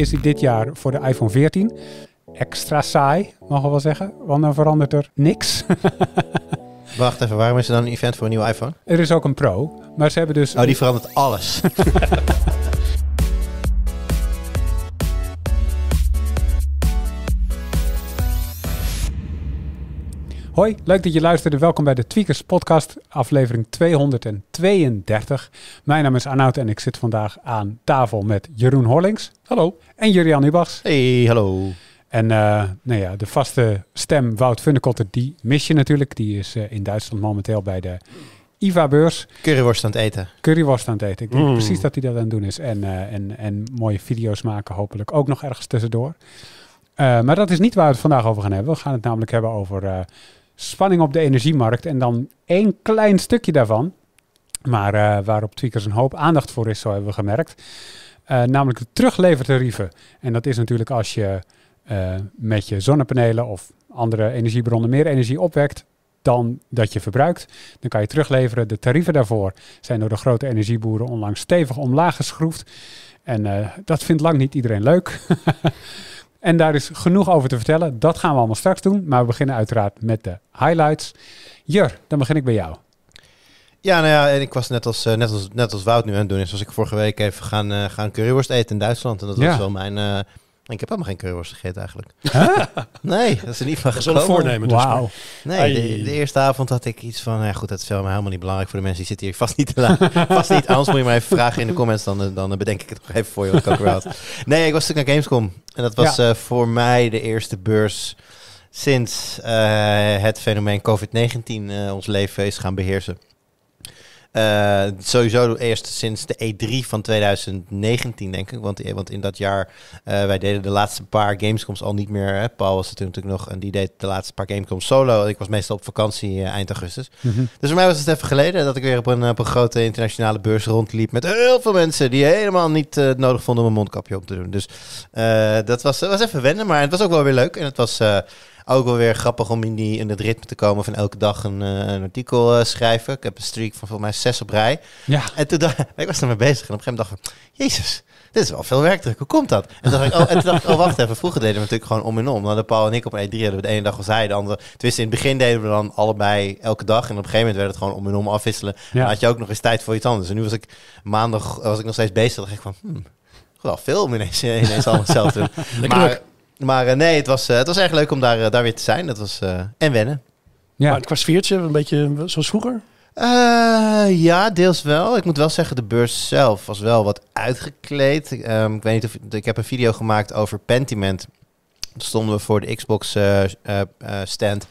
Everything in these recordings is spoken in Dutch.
is die dit jaar voor de iPhone 14. Extra saai, mogen we wel zeggen, want dan verandert er niks. Wacht even, waarom is er dan een event voor een nieuwe iPhone? Er is ook een Pro, maar ze hebben dus... Oh, die verandert alles. Hoi, leuk dat je luisterde. Welkom bij de Tweakers Podcast, aflevering 232. Mijn naam is Arnoud en ik zit vandaag aan tafel met Jeroen Horlings. Hallo. En Jurian Ubachs. Hey, hallo. En uh, nou ja, de vaste stem Wout Funnekotter, die mis je natuurlijk. Die is eh, in Duitsland momenteel bij de IVA-beurs. Curryworst aan het eten. Curryworst aan het eten. Ik denk mm. precies dat hij dat aan het doen is. En, eh, en, en mooie video's maken hopelijk ook nog ergens tussendoor. maar dat is niet waar we het vandaag over gaan hebben. We gaan het namelijk hebben over spanning op de energiemarkt. En dan één klein stukje daarvan, maar eh, waarop waar Tweakers een hoop aandacht voor is, zo hebben we gemerkt. Eh, namelijk de teruglevertarieven. En dat is natuurlijk als je eh, met je zonnepanelen of andere energiebronnen meer energie opwekt dan dat je verbruikt. Dan kan je terugleveren. De tarieven daarvoor zijn door de grote energieboeren onlangs stevig omlaag geschroefd. En dat vindt lang niet iedereen leuk. En daar is genoeg over te vertellen. Dat gaan we allemaal straks doen. Maar we beginnen uiteraard met de highlights. Jur, dan begin ik bij jou. Ja, nou ja, en ik was net als, eh, net als, net als Wout nu aan het doen is, was ik vorige week even gaan, eh, gaan currywurst eten in Duitsland. En dat was wel mijn, eh, ik heb allemaal geen currywurst gegeten eigenlijk. Nee, dat is er niet van gezond. Dat voornemen dus. Wauw. Nee, de, de, eerste avond had ik iets van... Ja goed, dat is helemaal niet belangrijk voor de mensen. Die zitten hier vast niet te laat. vast niet. Anders moet je mij even vragen in de comments. Dan, dan bedenk ik het nog even voor je. Wat ik had. Nee, ik was natuurlijk naar Gamescom. En dat was eh, voor mij de eerste beurs... sinds eh, het fenomeen COVID-19 eh, ons leven is gaan beheersen. Uh, sowieso eerst sinds de E3 van 2019, denk ik. Want, eh, want in dat jaar, eh, wij deden de laatste paar Gamescoms al niet meer. Hè? Paul was er toen natuurlijk nog en die deed de laatste paar Gamescoms solo. Ik was meestal op vakantie eind augustus. Mhm. Dus voor mij was het even geleden dat ik weer op een, op een grote internationale beurs rondliep. Met heel veel mensen die helemaal niet nodig vonden om een mondkapje op te doen. Dus dat was, was even wennen, maar het was ook wel weer leuk. En het was... Ook wel weer grappig om in, die, in het ritme te komen van elke dag een, eh, een artikel eh, schrijven. Ik heb een streak van volgens mij zes op rij. Ja. En toen dacht ik, was ermee bezig. En op een gegeven moment dacht ik, jezus, dit is wel veel werkdruk. Hoe komt dat? En toen dacht ik, oh, en toen dacht ik, oh wacht even. Vroeger deden we natuurlijk gewoon om en om. Nou, dan de Paul en ik op een E3 hadden we de ene dag al hij, de andere. Tenminste, in het begin deden we dan allebei elke dag. En op een gegeven moment werd het gewoon om en om afwisselen. Ja. Dan had je ook nog eens tijd voor iets anders. En nu was ik maandag was ik nog steeds bezig. Dan dacht ik van, hmm, wel veel, ineens, ineens allemaal zelf doen. maar, maar eh, nee, het was, eh, het was echt leuk om daar, eh, daar weer te zijn. Dat was, en wennen. Ja. Maar qua sfeertje, een beetje zoals vroeger? ja, deels wel. Ik moet wel zeggen, de beurs zelf was wel wat uitgekleed. Ehm, ik weet niet of ik heb een video gemaakt over Pentiment. Toen stonden we voor de Xbox stand.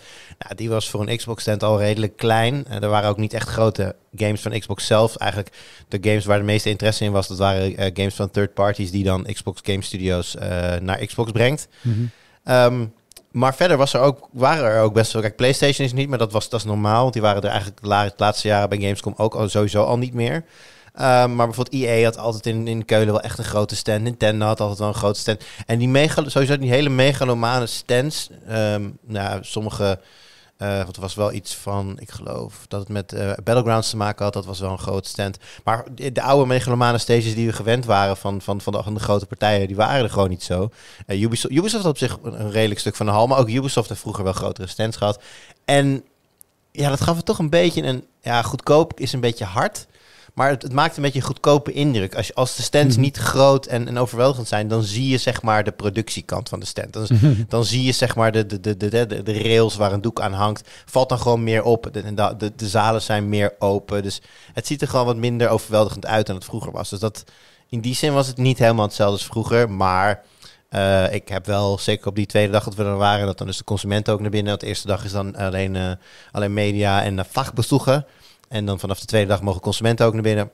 Ja, die was voor een Xbox-stand al redelijk klein. En eh, er waren ook niet echt grote games van Xbox zelf. Eigenlijk de games waar de meeste interesse in was, dat waren eh, games van third parties die dan Xbox Game Studios eh, naar Xbox brengt. Mhm. Ehm, maar verder was er ook, waren er ook best wel. Kijk, PlayStation is niet, maar dat, was, dat is normaal. die waren er eigenlijk de laatste jaren bij Gamescom ook al, sowieso al niet meer. Ehm, maar bijvoorbeeld EA had altijd in, in Keulen wel echt een grote stand. Nintendo had altijd wel een grote stand. En die mega, sowieso die hele megalomane stands. Um, nou, sommige eh, want het was wel iets van, ik geloof dat het met eh, Battlegrounds te maken had. Dat was wel een groot stand. Maar de oude megalomane stages die we gewend waren van, van, van, de, de grote partijen, die waren er gewoon niet zo. Uh, Ubisoft, Ubisoft had op zich een, redelijk stuk van de hal. Maar ook Ubisoft had vroeger wel grotere stands gehad. En ja, dat gaf het toch een beetje een... Ja, goedkoop is een beetje hard. Maar het, maakt een beetje een goedkope indruk. Als, als de stands mhm. niet groot en, en overweldigend zijn, dan zie je zeg maar de productiekant van de stand. Dan, mhm. dan zie je zeg maar de, de, de, de, de, rails waar een doek aan hangt. Valt dan gewoon meer op. De, de, de, de zalen zijn meer open. Dus het ziet er gewoon wat minder overweldigend uit dan het vroeger was. Dus dat, in die zin was het niet helemaal hetzelfde als vroeger. Maar eh, ik heb wel, zeker op die tweede dag dat we er waren, dat dan dus de consumenten ook naar binnen. de eerste dag is dan alleen, eh, alleen media en uh, en dan vanaf de tweede dag mogen consumenten ook naar binnen.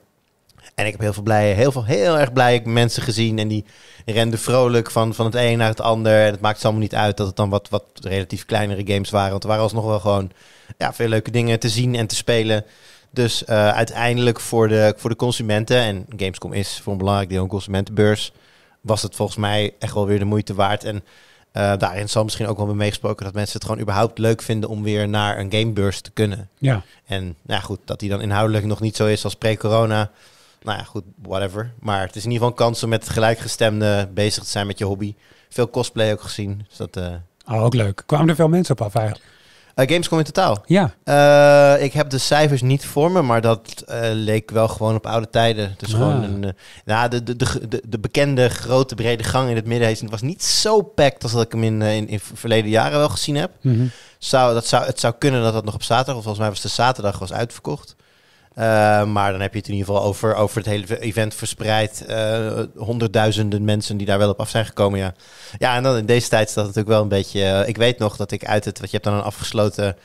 En ik heb heel veel blij, heel, veel, heel erg blij mensen gezien. En die renden vrolijk van, van het een naar het ander. En het maakt allemaal niet uit dat het dan wat, wat relatief kleinere games waren. Want er waren alsnog wel gewoon ja, veel leuke dingen te zien en te spelen. Dus eh, uiteindelijk voor de, voor de consumenten, en Gamescom is voor een belangrijk deel een consumentenbeurs, was het volgens mij echt wel weer de moeite waard. En eh, daarin zal misschien ook wel meegesproken dat mensen het gewoon überhaupt leuk vinden om weer naar een gamebeurs te kunnen. Ja. En nou ja, goed, dat die dan inhoudelijk nog niet zo is als pre-corona. Nou ja, goed, whatever. Maar het is in ieder geval een kans om met gelijkgestemden bezig te zijn met je hobby. Veel cosplay ook gezien. Dus dat, eh, oh, ook leuk. Kwamen er veel mensen op af eigenlijk? Eh, Gamescom in totaal? Ja. Eh, ik heb de cijfers niet voor me, maar dat eh, leek wel gewoon op oude tijden. Dus gewoon een, uh, nou, de, de, de, de, bekende grote brede gang in het midden het was niet zo packed als dat ik hem in, in, in verleden jaren wel gezien heb. Mhm. zou, dat zou, het zou kunnen dat dat nog op zaterdag, of volgens mij was de zaterdag was uitverkocht. Eh, maar dan heb je het in ieder geval over, over het hele event verspreid. Eh, honderdduizenden mensen die daar wel op af zijn gekomen. Ja. ja, en dan in deze tijd is dat natuurlijk wel een beetje. Eh, ik weet nog dat ik uit het. wat je hebt dan een afgesloten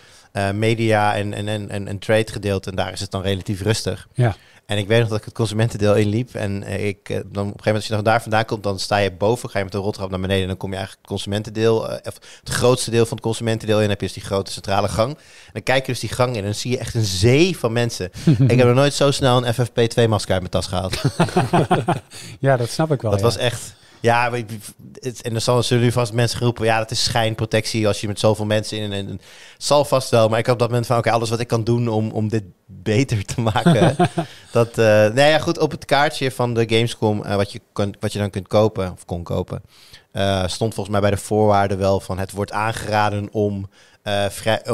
media en, en, en, en, trade gedeeld. En daar is het dan relatief rustig. Ja. En ik weet nog dat ik het consumentendeel inliep. En eh, ik, eh, dan op een gegeven moment, als je nog daar vandaan komt, dan sta je boven. Ga je met de roltrap naar beneden. En dan kom je eigenlijk het consumentendeel, eh, het grootste deel van het consumentendeel in. Dan heb je dus die grote centrale gang. En dan kijk je dus die gang in. En dan zie je echt een zee van mensen. ik heb nog nooit zo snel een FFP2-masker uit mijn tas gehaald. ja, dat snap ik wel. Dat was echt. Ja, en dan zullen nu vast mensen roepen... ja, dat is schijnprotectie als je met zoveel mensen in... En, zal vast wel, maar ik heb op dat moment van... oké, alles wat ik kan doen om, om dit beter te maken... dat, uh, nou ja, goed, op het kaartje van de Gamescom... Eh, wat, je wat je dan kunt kopen, of kon kopen... Eh, stond volgens mij bij de voorwaarden wel van... het wordt aangeraden om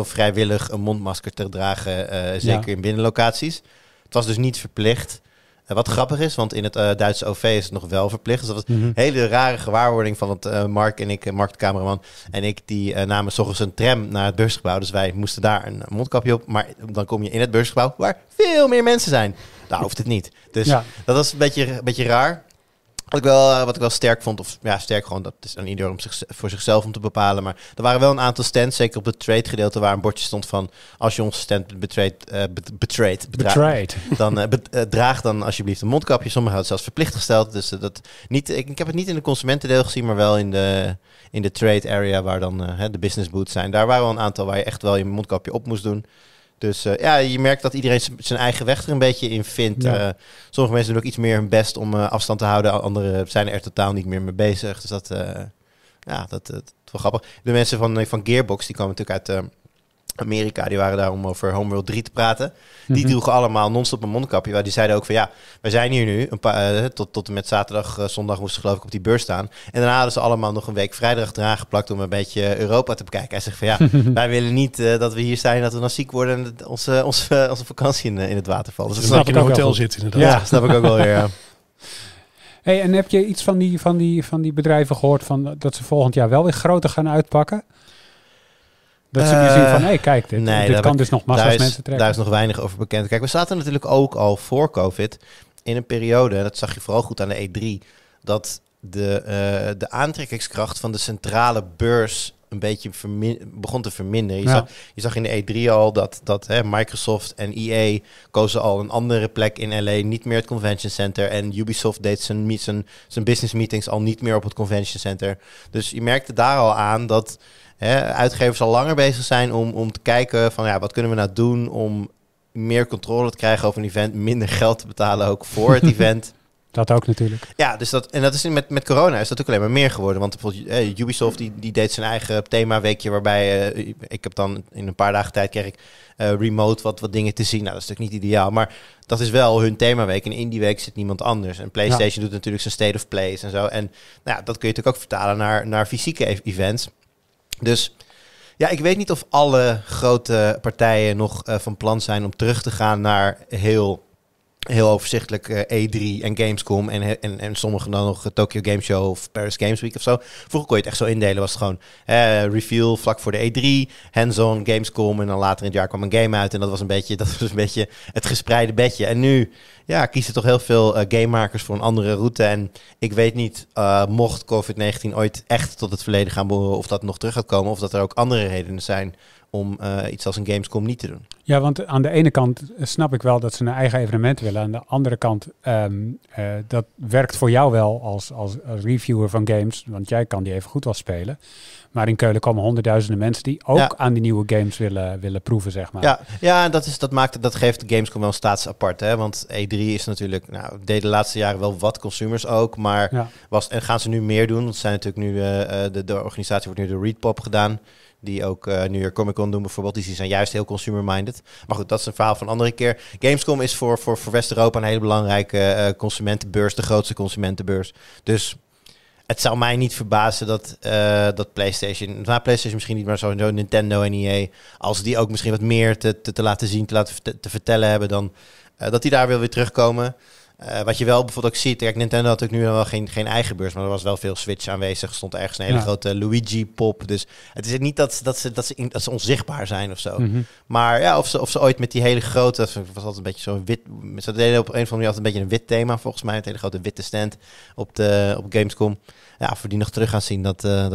vrijwillig een mondmasker te dragen... zeker in binnenlocaties. Het was dus niet verplicht wat grappig is, want in het eh, Duitse OV is het nog wel verplicht. Dus dat was mhm. een hele rare gewaarwording van het, eh, Mark en ik, eh, Mark de cameraman en ik, die uh, namen s'ochtends een tram naar het beursgebouw. Dus wij moesten daar een mondkapje op. Maar dan kom je in het beursgebouw waar veel meer mensen zijn. Daar nou, hoeft het niet. Dus dat was een beetje, een beetje raar. Wat ik, wel, eh, wat ik wel sterk vond, of ja, sterk gewoon, dat is aan ieder om zich, voor zichzelf om te bepalen. Maar er waren wel een aantal stands, zeker op het trade gedeelte, waar een bordje stond van als je ons stand betreedt, uh, betrayed, eh, dan eh, draag dan alsjeblieft een mondkapje. Sommigen hadden het zelfs verplicht gesteld. Dus dat niet, ik, ik, heb het niet in de consumentendeel gezien, maar wel in de, in de trade area waar dan de business boots zijn. Daar waren wel een aantal waar je echt wel je mondkapje op moest doen. Dus eh, ja, je merkt dat iedereen zijn eigen weg er een beetje in vindt. Eh, sommige mensen doen ook iets meer hun best om eh, afstand te houden. Anderen zijn er totaal niet meer mee bezig. Dus dat, ja, dat, is wel grappig. De mensen van, van Gearbox, die komen natuurlijk uit Amerika, die waren daar om over Homeworld 3 te praten. Die mm droegen allemaal non-stop een mondkapje. waar die zeiden ook van ja, wij zijn hier nu, een paar, eh, tot, tot en met zaterdag, eh, zondag moesten geloof ik op die beurs staan. En daarna hadden ze allemaal nog een week vrijdag eraan geplakt om een beetje Europa te bekijken. Hij zegt van ja, wij willen niet eh, dat we hier zijn, dat we dan ziek worden en onze, onze, onze vakantie in, in het water valt. Dus, dus dat snap in een hotel zit inderdaad. Ja, snap ik ook wel weer. Ja. Hey, en heb je iets van die, van, die, van die bedrijven gehoord van, dat ze volgend jaar wel weer groter gaan uitpakken? Dat ze nu zien van, hé, kijk, dit, kan dus nog massa's mensen trekken. Daar is nog weinig over bekend. Kijk, we zaten natuurlijk ook al voor COVID in een periode, en dat zag je vooral goed aan de E3, dat de, eh, de aantrekkingskracht van de centrale beurs een beetje begon te verminderen. Je, zag, je, zag, in de E3 al dat, dat hè, Microsoft en EA kozen al een andere plek in LA, niet meer het convention center. En Ubisoft deed zijn, zijn, zijn business meetings al niet meer op het convention center. Dus je merkte daar al aan dat uitgevers al langer bezig zijn om, om te kijken van ja, wat kunnen we nou doen om meer controle te krijgen over een event, minder geld te betalen ook voor het event. Dat ook natuurlijk. Ja, dus dat, en dat is met, met corona is dat ook alleen maar meer geworden. Want bijvoorbeeld eh, Ubisoft die, die deed zijn eigen themaweekje waarbij eh, ik heb dan in een paar dagen tijd kreeg ik eh, remote wat, wat dingen te zien. Nou, dat is natuurlijk niet ideaal, maar dat is wel hun themaweek. En in die week zit niemand anders. En PlayStation doet natuurlijk zijn State of Plays en zo. En nou, ja, dat kun je natuurlijk ook vertalen naar, naar fysieke e-, events. Dus ja, ik weet niet of alle grote partijen nog eh, van plan zijn om terug te gaan naar heel heel overzichtelijk E3 eh, e en Gamescom en, en, en sommige dan nog eh, Tokyo Game Show of Paris Games Week of zo. Vroeger kon je het echt zo indelen, was gewoon eh, reveal vlak voor de E3, hands-on, Gamescom en dan later in het jaar kwam een game uit en dat was een beetje, dat was een beetje het gespreide bedje. En nu ja, kiezen toch heel veel uh, gamemakers voor een andere route en ik weet niet, mocht COVID-19 ooit echt tot het verleden gaan behoren of dat nog terug gaat komen of dat er ook andere redenen zijn om eh, iets als een Gamescom niet te doen. Ja, want aan de ene kant snap ik wel dat ze een eigen evenement willen. Aan de andere kant, ehm, eh, dat werkt voor jou wel als, als, reviewer van games. Want jij kan die even goed wel spelen. Maar in Keulen komen honderdduizenden mensen die ook aan die nieuwe games willen, willen proeven, zeg maar. Ja, ja dat, is, dat, maakt, dat geeft Gamescom wel status apart. Hè? Want E3 is natuurlijk, nou, deed de laatste jaren wel wat consumers ook. Maar was, en gaan ze nu meer doen? Want zijn natuurlijk nu, eh, de, de organisatie wordt nu de Readpop gedaan die ook uh, New York Comic Con doen bijvoorbeeld, die zijn juist heel consumer-minded. Maar goed, dat is een verhaal van een andere keer. Gamescom is voor, voor, voor West-Europa een hele belangrijke eh, consumentenbeurs, de grootste consumentenbeurs. Dus het zou mij niet verbazen dat, eh, dat PlayStation, nou PlayStation misschien niet, maar sowieso Nintendo en EA, als die ook misschien wat meer te, te, te laten zien, te laten te vertellen hebben, dan dat die daar weer weer terugkomen. Eh, wat je wel bijvoorbeeld ook ziet, kijk, Nintendo had natuurlijk nu wel geen, geen eigen beurs, maar er was wel veel Switch aanwezig. stond ergens een hele grote Luigi-pop. Dus het is niet dat, dat, ze, dat, ze, onzichtbaar zijn of zo. Mhm. Maar ja, of ze, of ze ooit met die hele grote, was altijd een beetje zo'n wit, ze deden op een of andere manier altijd een beetje een wit thema volgens mij. Een hele grote witte stand op, de, op Gamescom. Ja, voor die nog terug gaan zien, dat, eh,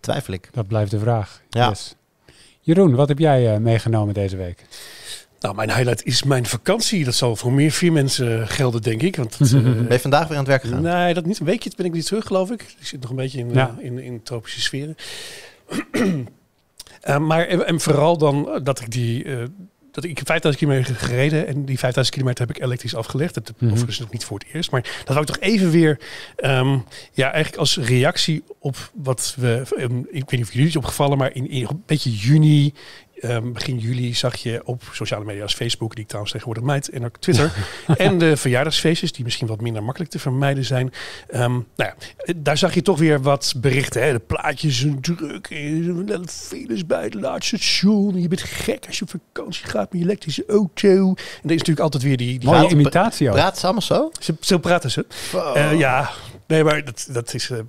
twijfel ik. Dat blijft de vraag. Ja. Yes. Jeroen, wat heb jij eh, meegenomen deze week? Nou, mijn highlight is mijn vakantie. Dat zal voor meer vier mensen gelden, denk ik. Want het, eh, ben je vandaag weer aan het werk gegaan? Nee, dat niet. Een weekje ben ik niet terug, geloof ik. Ik zit nog een beetje in, ja. Eh, in, in tropische sferen. Eh, maar en, vooral dan dat ik die... dat ik 5000 kilometer gereden en die 5000 kilometer heb ik elektrisch afgelegd. Dat mhm. is nog niet voor het eerst. Maar dat wou ik toch even weer, ehm, ja, eigenlijk als reactie op wat we, ehm, ik weet niet of jullie het opgevallen, maar in een beetje juni, um, begin juli zag je op sociale media als Facebook, die ik trouwens tegenwoordig meid en ook Twitter. en de verjaardagsfeestjes, die misschien wat minder makkelijk te vermijden zijn. Ehm, nou ja, eh, daar zag je toch weer wat berichten. Hè? De plaatjes zijn druk, files bij het laatste station. Je bent gek als je op vakantie gaat met je elektrische auto. En er is natuurlijk altijd weer die... die imitatie ook. Praat ze allemaal zo? Ze, zo praten ze. Eh, ja, Nee, maar dat, dat is bij eh,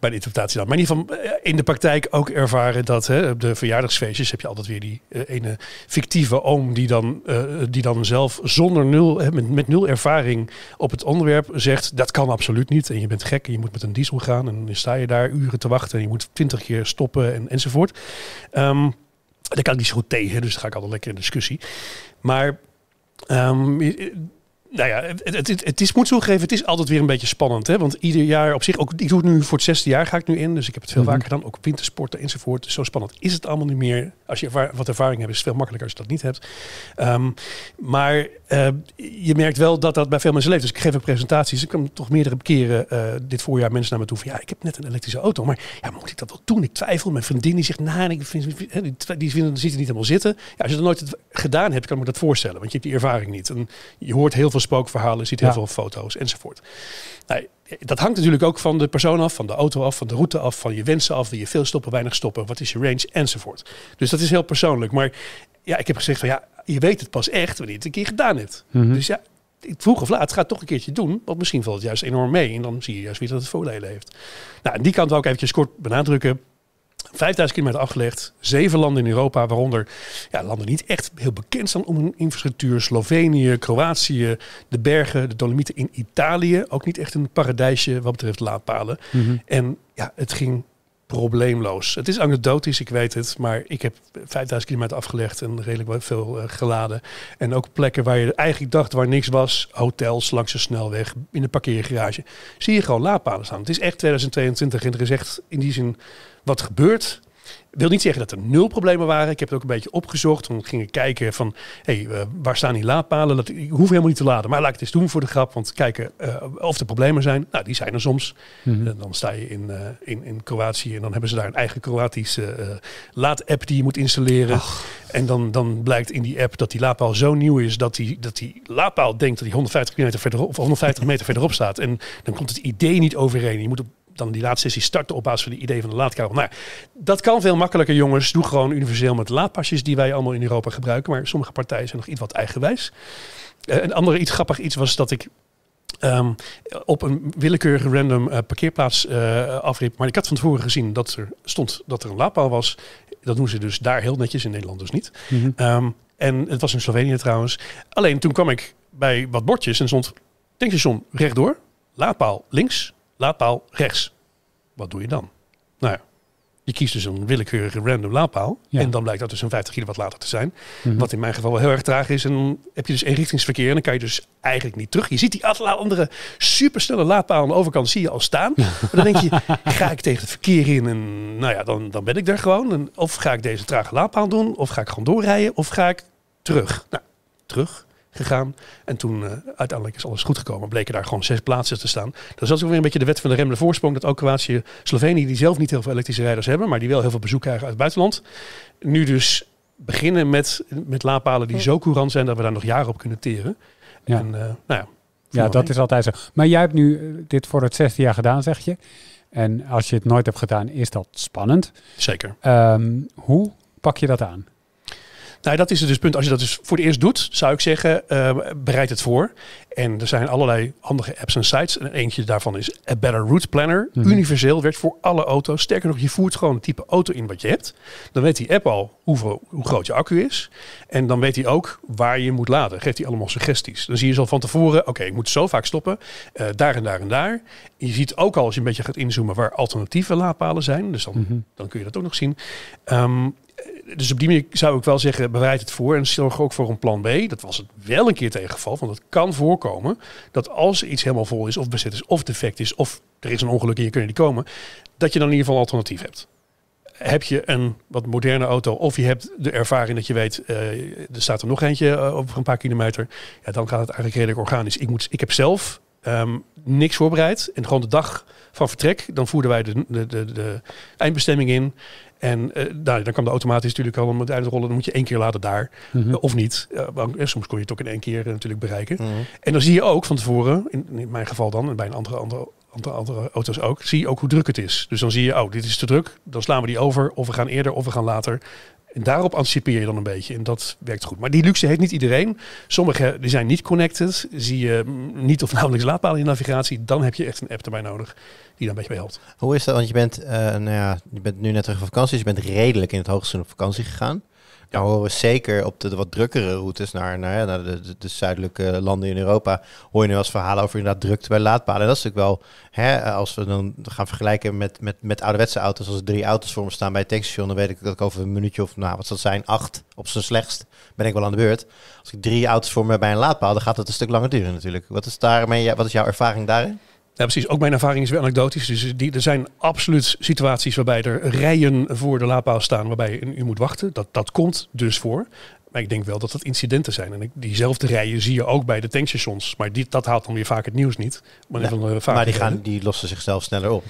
de interpretatie dan. Maar in ieder geval eh, in de praktijk ook ervaren dat hè, op de verjaardagsfeestjes heb je altijd weer die eh, ene fictieve oom die dan, die dan zelf zonder nul, hè, met, met nul ervaring op het onderwerp zegt dat kan absoluut niet. En je bent gek en je moet met een diesel gaan en dan sta je daar uren te wachten en je moet twintig keer stoppen en, enzovoort. Um, daar kan ik niet zo goed tegen, dus daar ga ik altijd lekker in discussie. Maar ehm, nou ja, het, het, het is, moet toegeven, het is altijd weer een beetje spannend. Hè? Want ieder jaar op zich, ook ik doe het nu voor het zesde jaar ga ik nu in. Dus ik heb het veel mhm. vaker gedaan, ook wintersporten enzovoort. Dus zo spannend is het allemaal niet meer. Als je wat ervaring hebt, is het veel makkelijker als je dat niet hebt. Ehm, maar eh, je merkt wel dat dat bij veel mensen leeft. Dus ik geef ook presentaties. Ik kan toch meerdere keren eh, dit voorjaar mensen naar me toe van... ja, ik heb net een elektrische auto, maar ja, moet ik dat wel doen? Ik twijfel. Mijn vriendin die zegt, nou, ik vind, eh, die, vindt, ziet er niet helemaal zitten. Ja, als je dat nooit gedaan hebt, kan ik me dat voorstellen. Want je hebt die ervaring niet. En je hoort heel veel veel spookverhalen, ziet heel veel foto's enzovoort. Nou, dat hangt natuurlijk ook van de persoon af, van de auto af, van de route af, van je wensen af. Wil je veel stoppen, weinig stoppen? Wat is je range enzovoort. Dus dat is heel persoonlijk. Maar ja, ik heb gezegd van ja, je weet het pas echt wanneer je het een keer gedaan hebt. Mhm. Dus ja, vroeg of laat, ga het toch een keertje doen. Want misschien valt het juist enorm mee. En dan zie je juist weer dat het voordelen heeft. Nou, aan die kant wil ik eventjes kort benadrukken. 5000 kilometer afgelegd, zeven landen in Europa, waaronder ja, landen niet echt heel bekend zijn om hun infrastructuur. Slovenië, Kroatië, de bergen, de Dolomieten in Italië. Ook niet echt een paradijsje wat betreft laadpalen. Mhm. En ja, het ging probleemloos. Het is anekdotisch, ik weet het, maar ik heb 5000 kilometer afgelegd en redelijk veel eh, geladen. En ook plekken waar je eigenlijk dacht waar niks was, hotels langs de snelweg, in de parkeergarage, zie je gewoon laadpalen staan. Het is echt 2022 en er is echt in die zin wat gebeurt. Ik wil niet zeggen dat er nul problemen waren. Ik heb het ook een beetje opgezocht. We gingen kijken van, hé, hey, eh, waar staan die laadpalen? Dat, ik hoef helemaal niet te laden, maar laat ik het eens doen voor de grap. Want kijken eh, of er problemen zijn. Nou, die zijn er soms. Mhm. Eh, dan sta je in, in, in Kroatië en dan hebben ze daar een eigen Kroatische uh, laadapp die je moet installeren. En dan, dan blijkt in die app dat die laadpaal zo nieuw is dat die, dat die laadpaal denkt dat hij 150, kilometer verderop, of 150 meter verderop staat. En dan komt het idee niet overeen. Je moet op dan die laatste sessie starten op basis van het idee van de laadkabel. Nou, dat kan veel makkelijker, jongens. Doe gewoon universeel met laadpasjes die wij allemaal in Europa gebruiken. Maar sommige partijen zijn nog iets wat eigenwijs. Eh, een andere iets grappig iets was dat ik ehm, op een willekeurige random eh, parkeerplaats eh, afriep. Maar ik had van tevoren gezien dat er stond dat er een laadpaal was. Dat doen ze dus daar heel netjes, in Nederland dus niet. Mhm. Ehm, en het was in Slovenië trouwens. Alleen toen kwam ik bij wat bordjes en stond tankstation rechtdoor, laadpaal links laadpaal rechts. Wat doe je dan? Nou ja, je kiest dus een willekeurige random laadpaal. En dan blijkt dat dus een 50 kilowatt later te zijn. Mhm. Wat in mijn geval wel heel erg traag is. En dan heb je dus eenrichtingsverkeer. En dan kan je dus eigenlijk niet terug. Je ziet die andere supersnelle laadpaal aan de overkant zie je al staan. maar dan denk je, ga ik tegen het verkeer in? En nou ja, dan, dan ben ik er gewoon. of ga ik deze trage laadpaal doen? Of ga ik gewoon doorrijden? Of ga ik terug? Nou, terug gegaan. En toen uh, uiteindelijk is alles goed gekomen. Bleken daar gewoon zes plaatsen te staan. Dat is ook weer een beetje de wet van de remmende voorsprong. Dat ook Kroatië, Slovenië, die zelf niet heel veel elektrische rijders hebben, maar die wel heel veel bezoek krijgen uit het buitenland. Nu dus beginnen met, met laadpalen die zo courant zijn dat we daar nog jaren op kunnen teren. Ja. En eh, nou ja. Ja, dat is altijd zo. Maar jij hebt nu eh, dit voor het zesde jaar gedaan, zeg je. En als je het nooit hebt gedaan, is dat spannend. Zeker. Ehm, hoe pak je dat aan? Nou, dat is het dus punt. Als je dat dus voor het eerst doet, zou ik zeggen, uh, bereid het voor. En er zijn allerlei handige apps en sites. En eentje daarvan is A Better Route Planner. Mhm. Universeel, werkt voor alle auto's. Sterker nog, je voert gewoon het type auto in wat je hebt. Dan weet die app al hoe groot je accu is. En dan weet hij ook waar je moet laden. Geeft hij allemaal suggesties. Dan zie je zo van tevoren, oké, ik moet zo vaak stoppen. Uh, daar en daar en daar. Je ziet ook al als je een beetje gaat inzoomen waar alternatieve laadpalen zijn. Dus dan, mhm. dan kun je dat ook nog zien. Um, dus op die manier zou ik wel zeggen, bereid het voor en zorg ook voor een plan B. Dat was het wel een keer tegengeval, want het kan voorkomen dat als iets helemaal vol is, of bezet is, of defect is, of er is een ongeluk en je kunt niet komen, dat je dan in ieder geval alternatief hebt. Heb je een wat moderne auto of je hebt de ervaring dat je weet, eh, er staat er nog eentje eh, over een paar kilometer, ja, dan gaat het eigenlijk redelijk organisch. Ik, moet, ik heb zelf ehm, niks voorbereid. En gewoon de dag van vertrek, dan voerden wij de, de, de, de eindbestemming in. En eh, nou, dan kan de automatisch natuurlijk al om het rollen. Dan moet je één keer laten daar. Mhm. Eh, of niet. Uh, soms kon je het ook in één keer natuurlijk bereiken. Mhm. En dan zie je ook van tevoren, in, in, mijn geval dan, en bij een andere, andere, andere, andere auto's ook, zie je ook hoe druk het is. Dus dan zie je, oh, dit is te druk. Dan slaan we die over. Of we gaan eerder of we gaan later. En daarop anticipeer je dan een beetje. En dat werkt goed. Maar die luxe heeft niet iedereen. Sommigen zijn niet connected. Zie je niet of nauwelijks laadpalen in navigatie. Dan heb je echt een app erbij nodig die daar een beetje mee helpt. Hoe is dat? Want je bent, eh, nou ja, je bent nu net terug van vakantie. Dus je bent redelijk in het hoogseizoen op vakantie gegaan. Dan horen we zeker op de, wat drukkere routes naar, naar, naar de, de, zuidelijke landen in Europa. Hoor je nu wel eens verhalen over inderdaad drukte bij laadpalen. dat is natuurlijk wel, hè, als we dan gaan vergelijken met, met, met ouderwetse auto's. Als er drie auto's voor me staan bij het tankstation, dan weet ik dat ik over een minuutje of, nou wat zal zijn, acht op zijn slechtst, ben ik wel aan de beurt. Als ik drie auto's voor me bij een laadpaal, dan gaat het een stuk langer duren natuurlijk. Wat is, daarmee, wat is jouw ervaring daarin? Ja, precies. Ook mijn ervaring is weer anekdotisch. Dus die, er zijn absoluut situaties waarbij er rijen voor de laadpaal staan waarbij u moet wachten. Dat, dat komt dus voor. Maar ik denk wel dat dat incidenten zijn. En ik, diezelfde rijen zie je ook bij de tankstations. Maar die, dat haalt dan weer vaak het nieuws niet. Maar, maar die, gaan, die lossen zichzelf sneller op.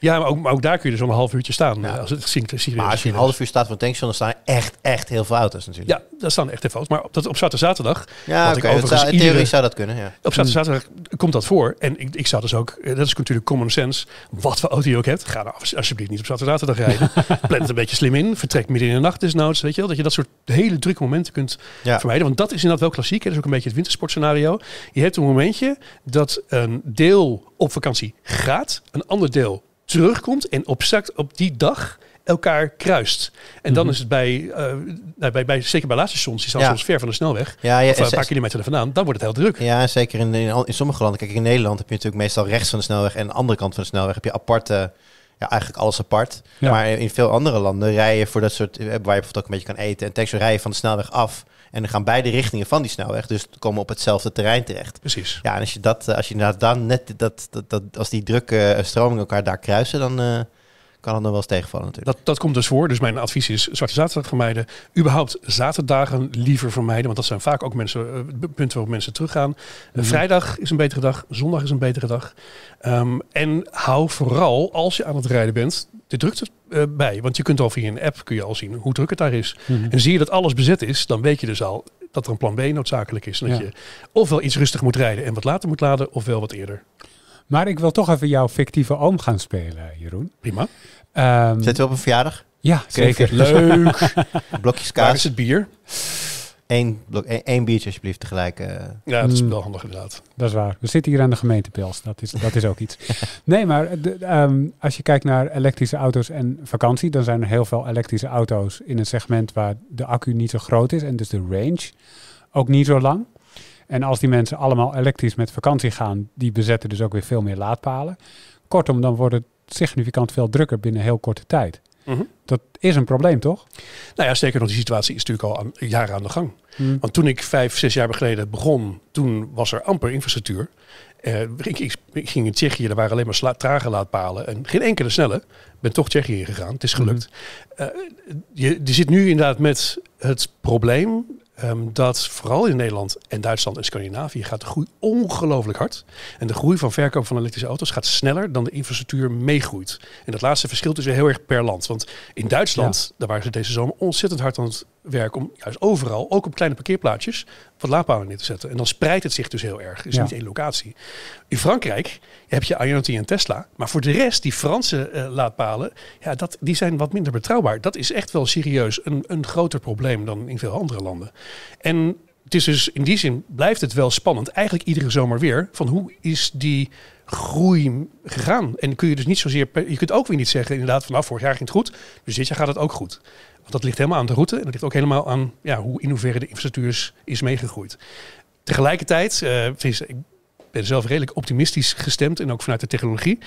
Ja, maar ook, ook daar kun je dus om een half uurtje staan. Als het zinkt, is maar als je een half uur staat van tankstation, dan staan echt, echt heel veel auto's natuurlijk. Ja, daar staan echt heel veel auto's. Maar op, dat, op zaterdag... Ja, oké. ik zou, in theorie zou dat kunnen, ja. Op zaterdag hmm. zaterdag komt dat voor. En ik, ik zou dus ook... Eh, dat is natuurlijk common sense. Wat voor auto je ook hebt, ga nou alsjeblieft niet op zaterdag rijden. Plan het een beetje slim in. Vertrek midden in de nacht desnoods. Weet je wel? Dat je dat soort hele drukke momenten kunt vermijden. Want dat is inderdaad wel klassiek. en Dat is ook een beetje het wintersportscenario. Je hebt een momentje dat een deel op vakantie gaat. Een ander deel terugkomt en op, op die dag elkaar kruist. En dan mhm. is het bij, eh, nou, bij, bij, zeker bij laatste stations, die staan soms ver van de snelweg, ja, eh, een paar kilometer er vandaan, dan wordt het heel druk. Ja, zeker in, in, in, sommige landen. Kijk, in Nederland heb je natuurlijk meestal rechts van de snelweg en de andere kant van de snelweg heb je aparte ja, eigenlijk alles apart. Maar in veel andere landen je voor dat soort, eh, waar je bijvoorbeeld ook een beetje kan eten en tekst rijden van de snelweg af. En dan gaan beide richtingen van die snelweg, dus komen op hetzelfde terrein terecht. Precies. Ja, en als je dat, eh, als je dan net dat, dat, dat als die drukke eh, stromingen elkaar daar kruisen, dan eh, kan het nog wel eens tegenvallen natuurlijk. Dat, dat komt dus voor. Dus mijn advies is zwarte zaterdag vermijden. Überhaupt zaterdagen liever vermijden, want dat zijn vaak ook mensen, punten waarop mensen teruggaan. Een mhm. vrijdag is een betere dag, zondag is een betere dag. Ehm, en hou vooral, als je aan het rijden bent, de drukte uh, bij. Want je kunt al via een app kun je al zien hoe druk het daar is. Mhm. En zie je dat alles bezet is, dan weet je dus al dat er een plan B noodzakelijk is. dat je ofwel iets rustig moet rijden en wat later moet laden, ofwel wat eerder. Maar ik wil toch even jouw fictieve oom gaan spelen, Jeroen. Prima. Zet ehm, Zitten we op een verjaardag? Ja, zeker. Leuk. Blokjes kaas. Waar is het bier? één, blok, e-, één, biertje alsjeblieft tegelijk. Eh. Ja, dat is mm. wel handig inderdaad. Dat is waar. We zitten hier aan de gemeentepils. Dat is, dat is ook iets. Nee, maar ehm, als je kijkt naar elektrische auto's en vakantie, dan zijn er heel veel elektrische auto's in een segment waar de accu niet zo groot is en dus de range ook niet zo lang. En als die mensen allemaal elektrisch met vakantie gaan, die bezetten dus ook weer veel meer laadpalen. Kortom, dan wordt het significant veel drukker binnen heel korte tijd. Mhm. Dat is een probleem, toch? Nou ja, zeker, nog, die situatie is natuurlijk al jaren aan de gang. Mhm. Want toen ik vijf, zes jaar geleden begon, toen was er amper infrastructuur. Eh, ik, ging in Tsjechië, er waren alleen maar trage laadpalen en geen enkele snelle. Ik ben toch Tsjechië ingegaan, het is gelukt. Mhm. Eh, je, je zit nu inderdaad met het probleem Ehm, dat vooral in Nederland en Duitsland en Scandinavië gaat de groei ongelooflijk hard. En de groei van verkoop van elektrische auto's gaat sneller dan de infrastructuur meegroeit. En dat laatste verschilt dus weer heel erg per land. Want in Duitsland, daar waren ze deze zomer ontzettend hard aan het werk om juist overal, ook op kleine parkeerplaatsjes, wat laadpalen neer te zetten. En dan spreidt het zich dus heel erg. Het is niet één locatie. In Frankrijk heb je Ionity en Tesla. Maar voor de rest, die Franse eh, laadpalen, ja, dat, die zijn wat minder betrouwbaar. Dat is echt wel serieus een, een groter probleem dan in veel andere landen. En het is dus in die zin blijft het wel spannend. Eigenlijk iedere zomer weer. Van hoe is die groei gegaan? En kun je dus niet zozeer. Je kunt ook weer niet zeggen, inderdaad, vanaf nou, vorig jaar ging het goed. Dus dit jaar gaat het ook goed dat ligt helemaal aan de route en dat ligt ook helemaal aan ja, hoe in hoeverre de infrastructuur is meegegroeid. Tegelijkertijd, uh, ik ben zelf redelijk optimistisch gestemd en ook vanuit de technologie.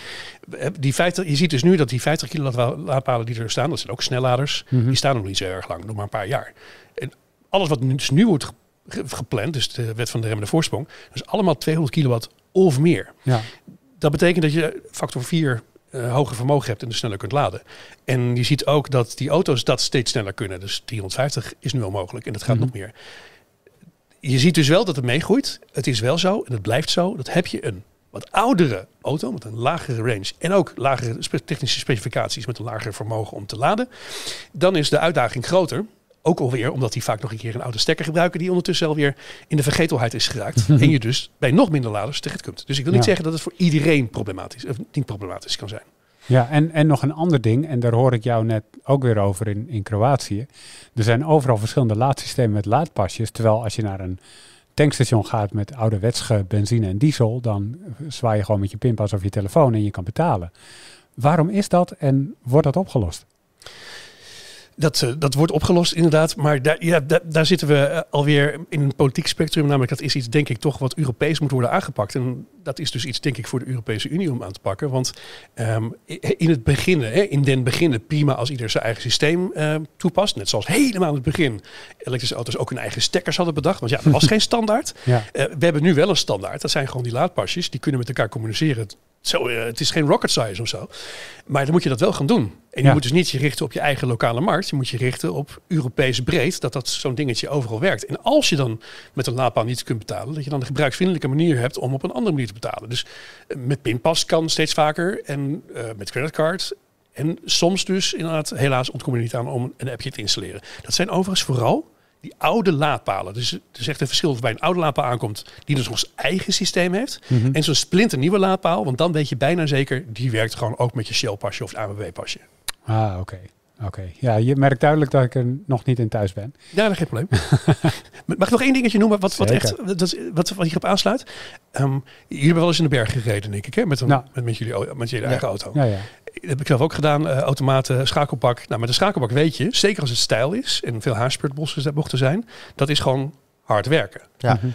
Eh, die 50, je ziet dus nu dat die 50 laadpalen die er staan, dat zijn ook snelladers, mhm. die staan nog niet zo erg lang, nog maar een paar jaar. En alles wat nu, dus nu wordt gepland, dus de wet van de remmende voorsprong, dat is allemaal 200 kilowatt of meer. Ja. Dat betekent dat je factor 4 uh, hoger vermogen hebt en dus sneller kunt laden. En je ziet ook dat die auto's dat steeds sneller kunnen. Dus 350 is nu al mogelijk en dat gaat nog mhm. meer. Je ziet dus wel dat het meegroeit. Het is wel zo en het blijft zo. Dat heb je een wat oudere auto met een lagere range en ook lagere technische specificaties met een lager vermogen om te laden, dan is de uitdaging groter ook alweer omdat die vaak nog een keer een oude stekker gebruiken die ondertussen alweer in de vergetelheid is geraakt. Mhm. en je dus bij nog minder laders terecht kunt. Dus ik wil niet zeggen dat het voor iedereen problematisch, of niet problematisch kan zijn. Ja, en, en nog een ander ding, en daar hoor ik jou net ook weer over in, in Kroatië. Er zijn overal verschillende laadsystemen met laadpasjes. Terwijl als je naar een tankstation gaat met ouderwetse benzine en diesel, dan zwaai je gewoon met je pinpas of je telefoon en je kan betalen. Waarom is dat en wordt dat opgelost? dat, eh, dat wordt opgelost inderdaad. Maar daar, ja, daar, daar zitten we eh, alweer in een politiek spectrum. Namelijk dat is iets denk ik toch wat Europees moet worden aangepakt. En dat is dus iets denk ik voor de Europese Unie om aan te pakken. Want ehm, in het begin, hè, in den beginnen prima als ieder zijn eigen systeem eh, toepast. Net zoals helemaal in het begin elektrische auto's ook hun eigen stekkers hadden bedacht. Want ja, er was geen standaard. we hebben nu wel een standaard. Dat zijn gewoon die laadpasjes. Die kunnen met elkaar communiceren zo, eh, het is geen rocket science of zo. Maar dan moet je dat wel gaan doen. En je moet dus niet je richten op je eigen lokale markt. Je moet je richten op Europees breed, dat dat zo'n dingetje overal werkt. En als je dan met een laadpaal niet kunt betalen, dat je dan een gebruiksvriendelijke manier hebt om op een andere manier te betalen. Dus eh, met pinpas kan steeds vaker en eh, met creditcard. En soms dus inderdaad, helaas ontkom je niet aan om een appje te installeren. Dat zijn overigens vooral die oude laadpalen. Dus er is echt een verschil of bij een oude laadpaal aankomt, die dus ons eigen systeem heeft. Mhm. En zo'n splinter nieuwe laadpaal, want dan weet je bijna zeker, die werkt gewoon ook met je Shell-pasje of het AWB-pasje. Ah, oké. Oké, ja, je merkt duidelijk dat ik er nog niet in thuis ben. Ja, dat geen probleem. Mag ik nog één dingetje noemen wat, wat echt dat, wat, wat hierop aansluit? Um, jullie hebben wel eens in de berg gereden, denk ik, hè? Met, een, nou. met, met, jullie, met jullie eigen auto. Ja, ja dat heb ik zelf ook gedaan, uh, automaten, schakelbak. Nou, met de schakelbak weet je, zeker als het stijl is en veel dat mochten zijn, dat is gewoon hard werken. Ja. Mhm.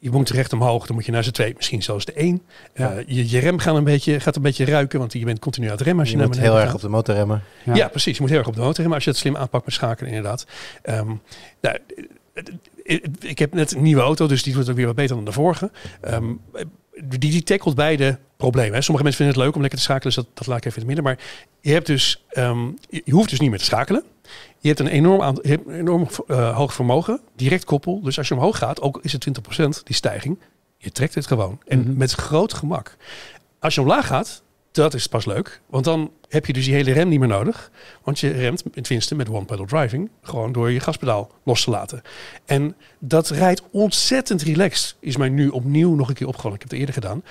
Je moet recht omhoog, dan moet je naar ze twee, misschien zoals de één. Eh, ja. je, rem gaat een, beetje, gaat een beetje ruiken, want je bent continu aan het remmen. Als je, moet heel erg op de motor remmen. Ja. precies. Je moet heel erg op de motor remmen als je het slim aanpakt met schakelen, inderdaad. Um, nou, eh, ik heb net een nieuwe auto, dus die wordt ook weer wat beter dan de vorige. Ehm, die, die tackelt beide problemen. Hè. Sommige mensen vinden het leuk om lekker te schakelen, dus dat, laat ik even in het midden. Maar je, hebt dus, ehm, je, hoeft dus niet meer te schakelen. Je hebt een enorm, aantal, enorm eh, hoog vermogen, direct koppel. Dus als je omhoog gaat, ook is het 20% die stijging, je trekt het gewoon. En mhm. met groot gemak. Als je omlaag gaat, dat is pas leuk. Want dan heb je dus die hele rem niet meer nodig. Want je remt, tenminste met one pedal driving, gewoon door je gaspedaal los te laten. En dat rijdt ontzettend relaxed. Is mij nu opnieuw nog een keer opgevallen. Ik heb het eerder gedaan.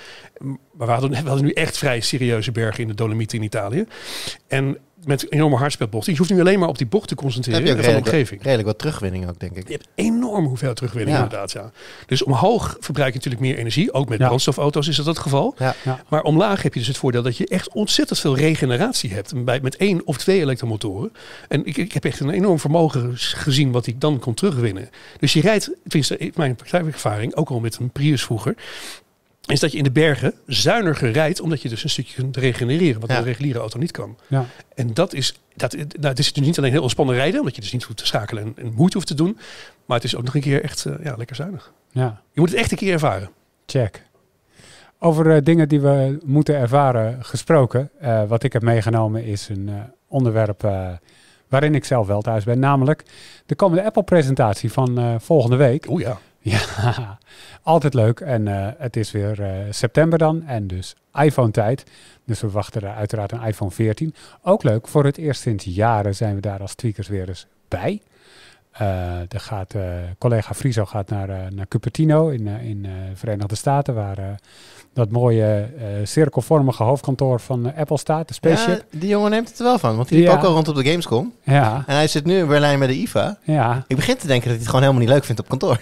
Maar we hadden, we hadden nu echt vrij serieuze bergen in de Dolomieten in Italië. En met enorme hardspelbochten. Je hoeft nu alleen maar op die bocht te concentreren heb je de omgeving. Redelijk wat terugwinning ook, denk ik. Je hebt enorm hoeveel terugwinning inderdaad. Ja. Dus omhoog verbruik je natuurlijk meer energie. Ook met brandstofauto's is dat het geval. Ja. Maar omlaag heb je dus het voordeel dat je echt ontzettend veel regeneratie hebt. Bij, met één of twee elektromotoren. En ik, ik heb echt een enorm vermogen gezien wat ik dan kon terugwinnen. Dus je rijdt, tenminste mijn praktijkervaring, ook al met een Prius vroeger is dat je in de bergen zuiniger rijdt, omdat je dus een stukje kunt regenereren, wat een reguliere auto niet kan. Ja. En dat is, dat, nou, het is natuurlijk dus niet alleen heel ontspannen rijden, omdat je dus niet goed te schakelen en, moeite hoeft te doen, maar het is ook nog een keer echt eh, ja, lekker zuinig. Ja. Je moet het echt een keer ervaren. Check. Over eh, dingen die we moeten ervaren gesproken, eh, wat ik heb meegenomen is een onderwerp waarin ik zelf wel thuis ben, namelijk de komende Apple-presentatie van volgende week. Oeh ja. Ja, altijd leuk. En eh, het is weer eh, september dan en dus iPhone-tijd. Dus we wachten er uiteraard een iPhone 14. Ook leuk, voor het eerst sinds jaren zijn we daar als tweakers weer eens bij. Uh, gaat, collega Friso gaat naar, naar Cupertino in de in, Verenigde Staten, waar dat mooie eh, cirkelvormige hoofdkantoor van eh, Apple staat, de Spaceship. die jongen neemt het er wel van, want die liep ook al rond op de Gamescom. Ja. En hij zit nu in Berlijn met de IFA. Ja. Ik begin te denken dat hij het gewoon helemaal niet leuk vindt op kantoor.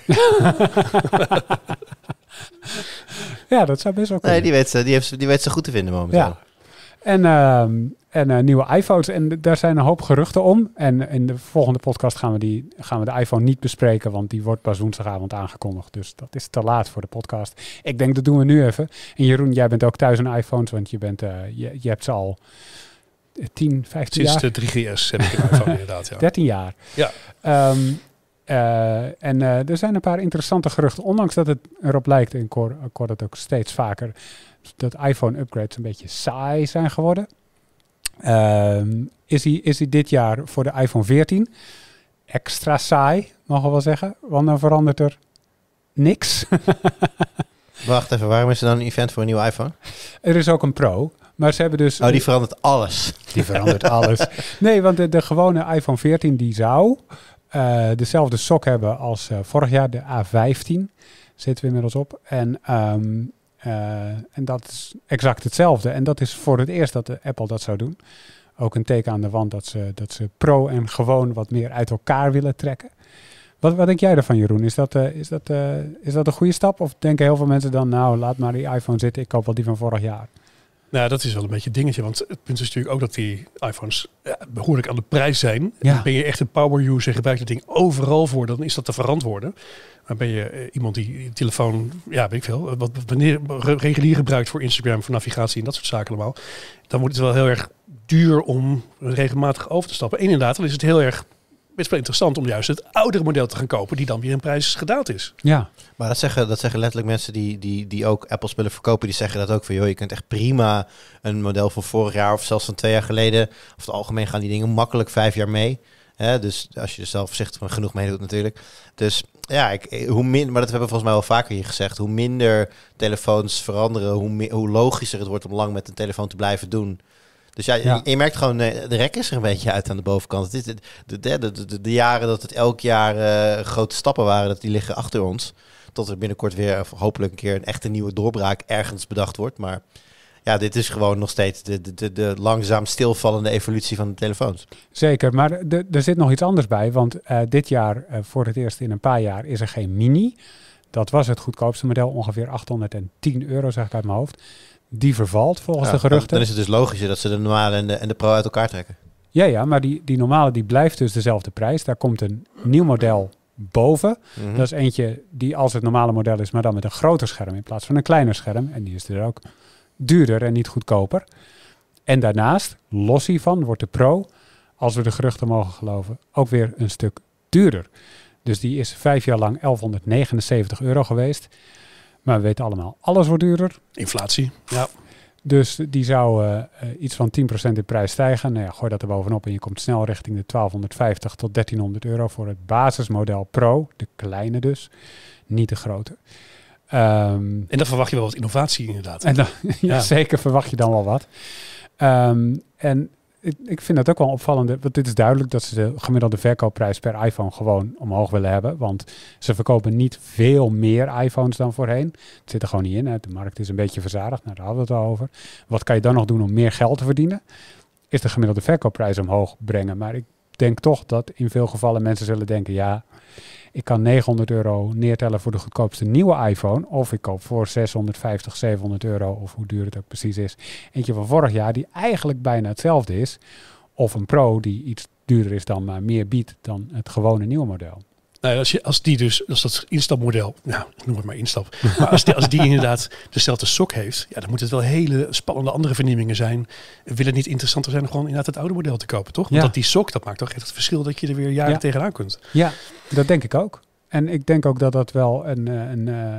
ja, dat zou best wel kunnen. Nee, die weet ze, die heeft, die weet ze goed te vinden momenteel. Ja. En ehm, en eh, nieuwe iPhones. En daar zijn een hoop geruchten om. En in de volgende podcast gaan we, die, gaan we de iPhone niet bespreken, want die wordt pas woensdagavond aangekondigd. Dus dat is te laat voor de podcast. Ik denk dat doen we nu even. En Jeroen, jij bent ook thuis een iPhones, want je, bent, eh, je, je hebt ze al 10, eh, 15 jaar. Sinds de 3GS heb ik inderdaad, 13 jaar. Ja. Ehm, en er zijn een paar interessante geruchten, ondanks dat het erop lijkt, en ik hoor, ik hoor dat ook steeds vaker, dat iPhone-upgrades een beetje saai zijn geworden. Ehm, is, hij is hij dit jaar voor de iPhone 14 extra saai, mogen we wel zeggen. Want dan verandert er niks. Wacht even, waarom is er dan een event voor een nieuwe iPhone? Er is ook een Pro. Maar ze hebben dus. Oh, die verandert alles. Die verandert alles. Nee, want de, de, gewone iPhone 14 die zou eh, dezelfde sok hebben als eh, vorig jaar, de A15. Zitten we inmiddels op. En um, eh, en dat is exact hetzelfde. En dat is voor het eerst dat de Apple dat zou doen. Ook een teken aan de wand dat ze, dat ze pro en gewoon wat meer uit elkaar willen trekken. Wat, wat denk jij daarvan, Jeroen? Is dat, eh, is, dat, eh, is dat een goede stap? Of denken heel veel mensen dan, nou, laat maar die iPhone zitten, ik koop wel die van vorig jaar? Nou, dat is wel een beetje een dingetje. Want het punt is natuurlijk ook dat die iPhones behoorlijk aan de prijs zijn. ben je echt een power user en je het ding overal voor, dan is dat te verantwoorden. Maar ben je eh, iemand die telefoon, ja, weet ik veel, eh, wat wanneer regulier gebruikt voor Instagram, voor navigatie en dat soort zaken allemaal, dan wordt het wel heel erg duur om regelmatig over te stappen. inderdaad, dan is het heel erg best wel interessant om juist het oudere model te gaan kopen, die dan weer in prijs gedaald is. Ja, maar dat zeggen, dat zeggen letterlijk mensen die, die, die ook Apple-spullen verkopen, die zeggen dat ook van joh, je kunt echt prima een model van vorig jaar of zelfs van twee jaar geleden, of het algemeen gaan die dingen makkelijk vijf jaar mee. dus als je er zelf voorzichtig van genoeg meedoet natuurlijk. Dus ja, ik, hoe minder, maar dat hebben we volgens mij wel vaker hier gezegd, hoe minder telefoons veranderen, hoe, hoe logischer het wordt om lang met een telefoon te blijven doen. Dus ja, Je, merkt gewoon, eh, de rek is er een beetje uit aan de bovenkant. Het is de, de, de, de jaren dat het elk jaar eh, grote stappen waren, dat die liggen achter ons. Tot er binnenkort weer hopelijk een keer een echte nieuwe doorbraak ergens bedacht wordt. Maar ja, dit is gewoon nog steeds de, de, de, de, langzaam stilvallende evolutie van de telefoons. Zeker, maar er zit nog iets anders bij. Want eh, dit jaar, voor het eerst in een paar jaar, is er geen mini. Dat was het goedkoopste model, ongeveer 810 euro, zeg ik uit mijn hoofd die vervalt volgens de geruchten. Dan is het dus logischer dat ze de normale en de, en de pro uit elkaar trekken. Ja, ja, maar die, die normale die blijft dus dezelfde prijs. Daar komt een nieuw model boven. Mhm. Dat is eentje die als het normale model is, maar dan met een groter scherm in plaats van een kleiner scherm. En die is er ook duurder en niet goedkoper. En daarnaast, los hiervan, wordt de Pro, als we de geruchten mogen geloven, ook weer een stuk duurder. Dus die is vijf jaar lang 1179 euro geweest. Maar we weten allemaal, alles wordt duurder. Inflatie. Ja. Dus die zou eh, eh, iets van 10% in prijs stijgen. Nou ja, gooi dat er bovenop en je komt snel richting de 1250 tot 1300 euro voor het basismodel Pro. De kleine dus, niet de grote. Ehm, en dan verwacht je wel wat innovatie inderdaad. En dan, zeker verwacht je dan wel wat. Um, en ik, ik vind dat ook wel opvallend. Want dit is duidelijk dat ze de gemiddelde verkoopprijs per iPhone gewoon omhoog willen hebben. Want ze verkopen niet veel meer iPhones dan voorheen. Het zit er gewoon niet in. De markt is een beetje verzadigd. Nou, daar hadden we het al over. Wat kan je dan nog doen om meer geld te verdienen? Is de gemiddelde verkoopprijs omhoog brengen. Maar ik denk toch dat in veel gevallen mensen zullen denken: ja, ik kan 900 euro neertellen voor de goedkoopste nieuwe iPhone. Of ik koop voor 650, 700 euro, of hoe duur het ook precies is. Eentje van vorig jaar die eigenlijk bijna hetzelfde is. Of een Pro die iets duurder is dan, maar eh, meer biedt dan het gewone nieuwe model. Nou als, je, als die dus, als dat instapmodel, nou, noem het maar instap. maar als die, als die inderdaad dezelfde sok heeft, ja, dan moet het wel hele spannende andere vernieuwingen zijn. Wil het niet interessanter zijn om gewoon inderdaad het oude model te kopen, toch? Want ja. dat die sok, dat maakt toch echt het verschil dat je er weer jaren tegenaan kunt. Ja, dat denk ik ook. En ik denk ook dat dat wel een... Eh, een, eh,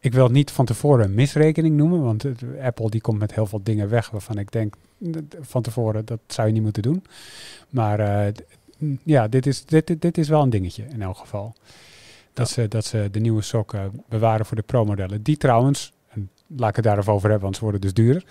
ik wil niet van tevoren een misrekening noemen, want Apple die komt met heel veel dingen weg waarvan ik denk van tevoren dat zou je niet moeten doen. Maar uh, Hm, ja, dit is, dit, dit, is wel een dingetje in elk geval. Dat, ze, dat ze de nieuwe sokken eh, bewaren voor de pro-modellen. Die trouwens, en laat ik het daarover hebben, want ze worden dus duurder.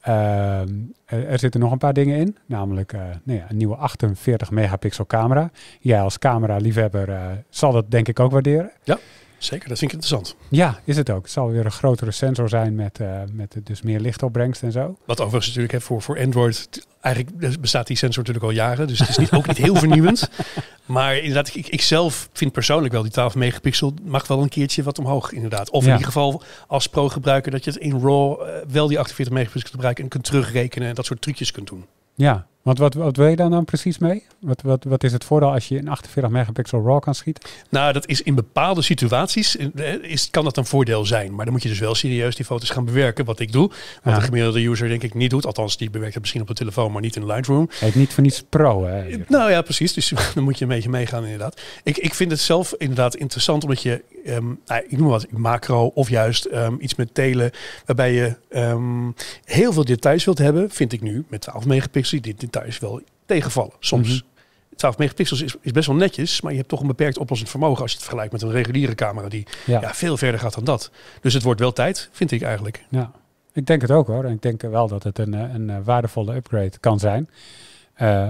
Ehm, er, zitten nog een paar dingen in, namelijk eh, nou ja, een nieuwe 48 megapixel camera. Jij als camera-liefhebber eh, zal dat denk ik ook waarderen. Ja. Zeker, dat vind ik interessant. Ja, is het ook. Het zal weer een grotere sensor zijn met, uh, met dus meer lichtopbrengst en zo. Wat overigens natuurlijk hè, voor, voor Android, eigenlijk bestaat die sensor natuurlijk al jaren. Dus het is niet, ook niet heel vernieuwend. Maar inderdaad, ik, ik zelf vind persoonlijk wel die 12 megapixel mag wel een keertje wat omhoog inderdaad. Of in ieder geval als pro-gebruiker dat je het in RAW eh, wel die 48 megapixel gebruiken en kunt terugrekenen en dat soort trucjes kunt doen. Ja, want wat, wat wil je daar dan nou precies mee? Wat, wat, wat is het voordeel als je in 48 megapixel RAW kan schieten? Nou, dat is in bepaalde situaties eh, is, kan dat een voordeel zijn. Maar dan moet je dus wel serieus die foto's gaan bewerken, wat ik doe. Wat ja. de gemiddelde user denk ik niet doet. Althans, die bewerkt het misschien op de telefoon, maar niet in Lightroom. Heeft niet voor niets pro, hè? Eh, nou ja, precies. Dus dan moet je een beetje meegaan inderdaad. Ik, ik vind het zelf inderdaad interessant, omdat je, ehm, nou, ik noem wat, macro of juist ehm, iets met telen, waarbij je ehm, heel veel details wilt hebben, vind ik nu, met 12 megapixel. Dit, dit is wel tegenvallen. Soms 12 mhm. megapixels is, is, best wel netjes, maar je hebt toch een beperkt oplossend vermogen als je het vergelijkt met een reguliere camera die ja. veel verder gaat dan dat. Dus het wordt wel tijd, vind ik eigenlijk. Ja, ik denk het ook hoor. ik denk wel dat het een, eh, een eh, waardevolle upgrade kan zijn. Eh,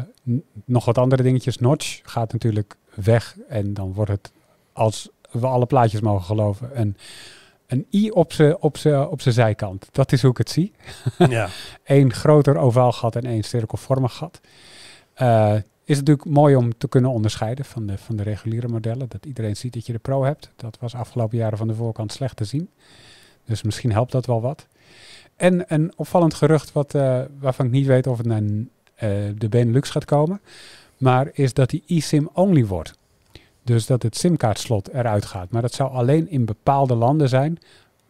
nog wat andere dingetjes. Notch gaat natuurlijk weg en dan wordt het, als we alle plaatjes mogen geloven, een een i op zijn op ze, op ze zijkant. Dat is hoe ik het zie. Ja. Eén groter ovaal gat en één cirkelvormig gat. Eh, is natuurlijk mooi om te kunnen onderscheiden van de, van de reguliere modellen. Dat iedereen ziet dat je de Pro hebt. Dat was afgelopen jaren van de voorkant slecht te zien. Dus misschien helpt dat wel wat. En een opvallend gerucht wat, eh, waarvan ik niet weet of het naar uh, de Benelux gaat komen. Maar is dat die eSIM only wordt. Dus dat het simkaartslot eruit gaat. Maar dat zou alleen in bepaalde landen zijn,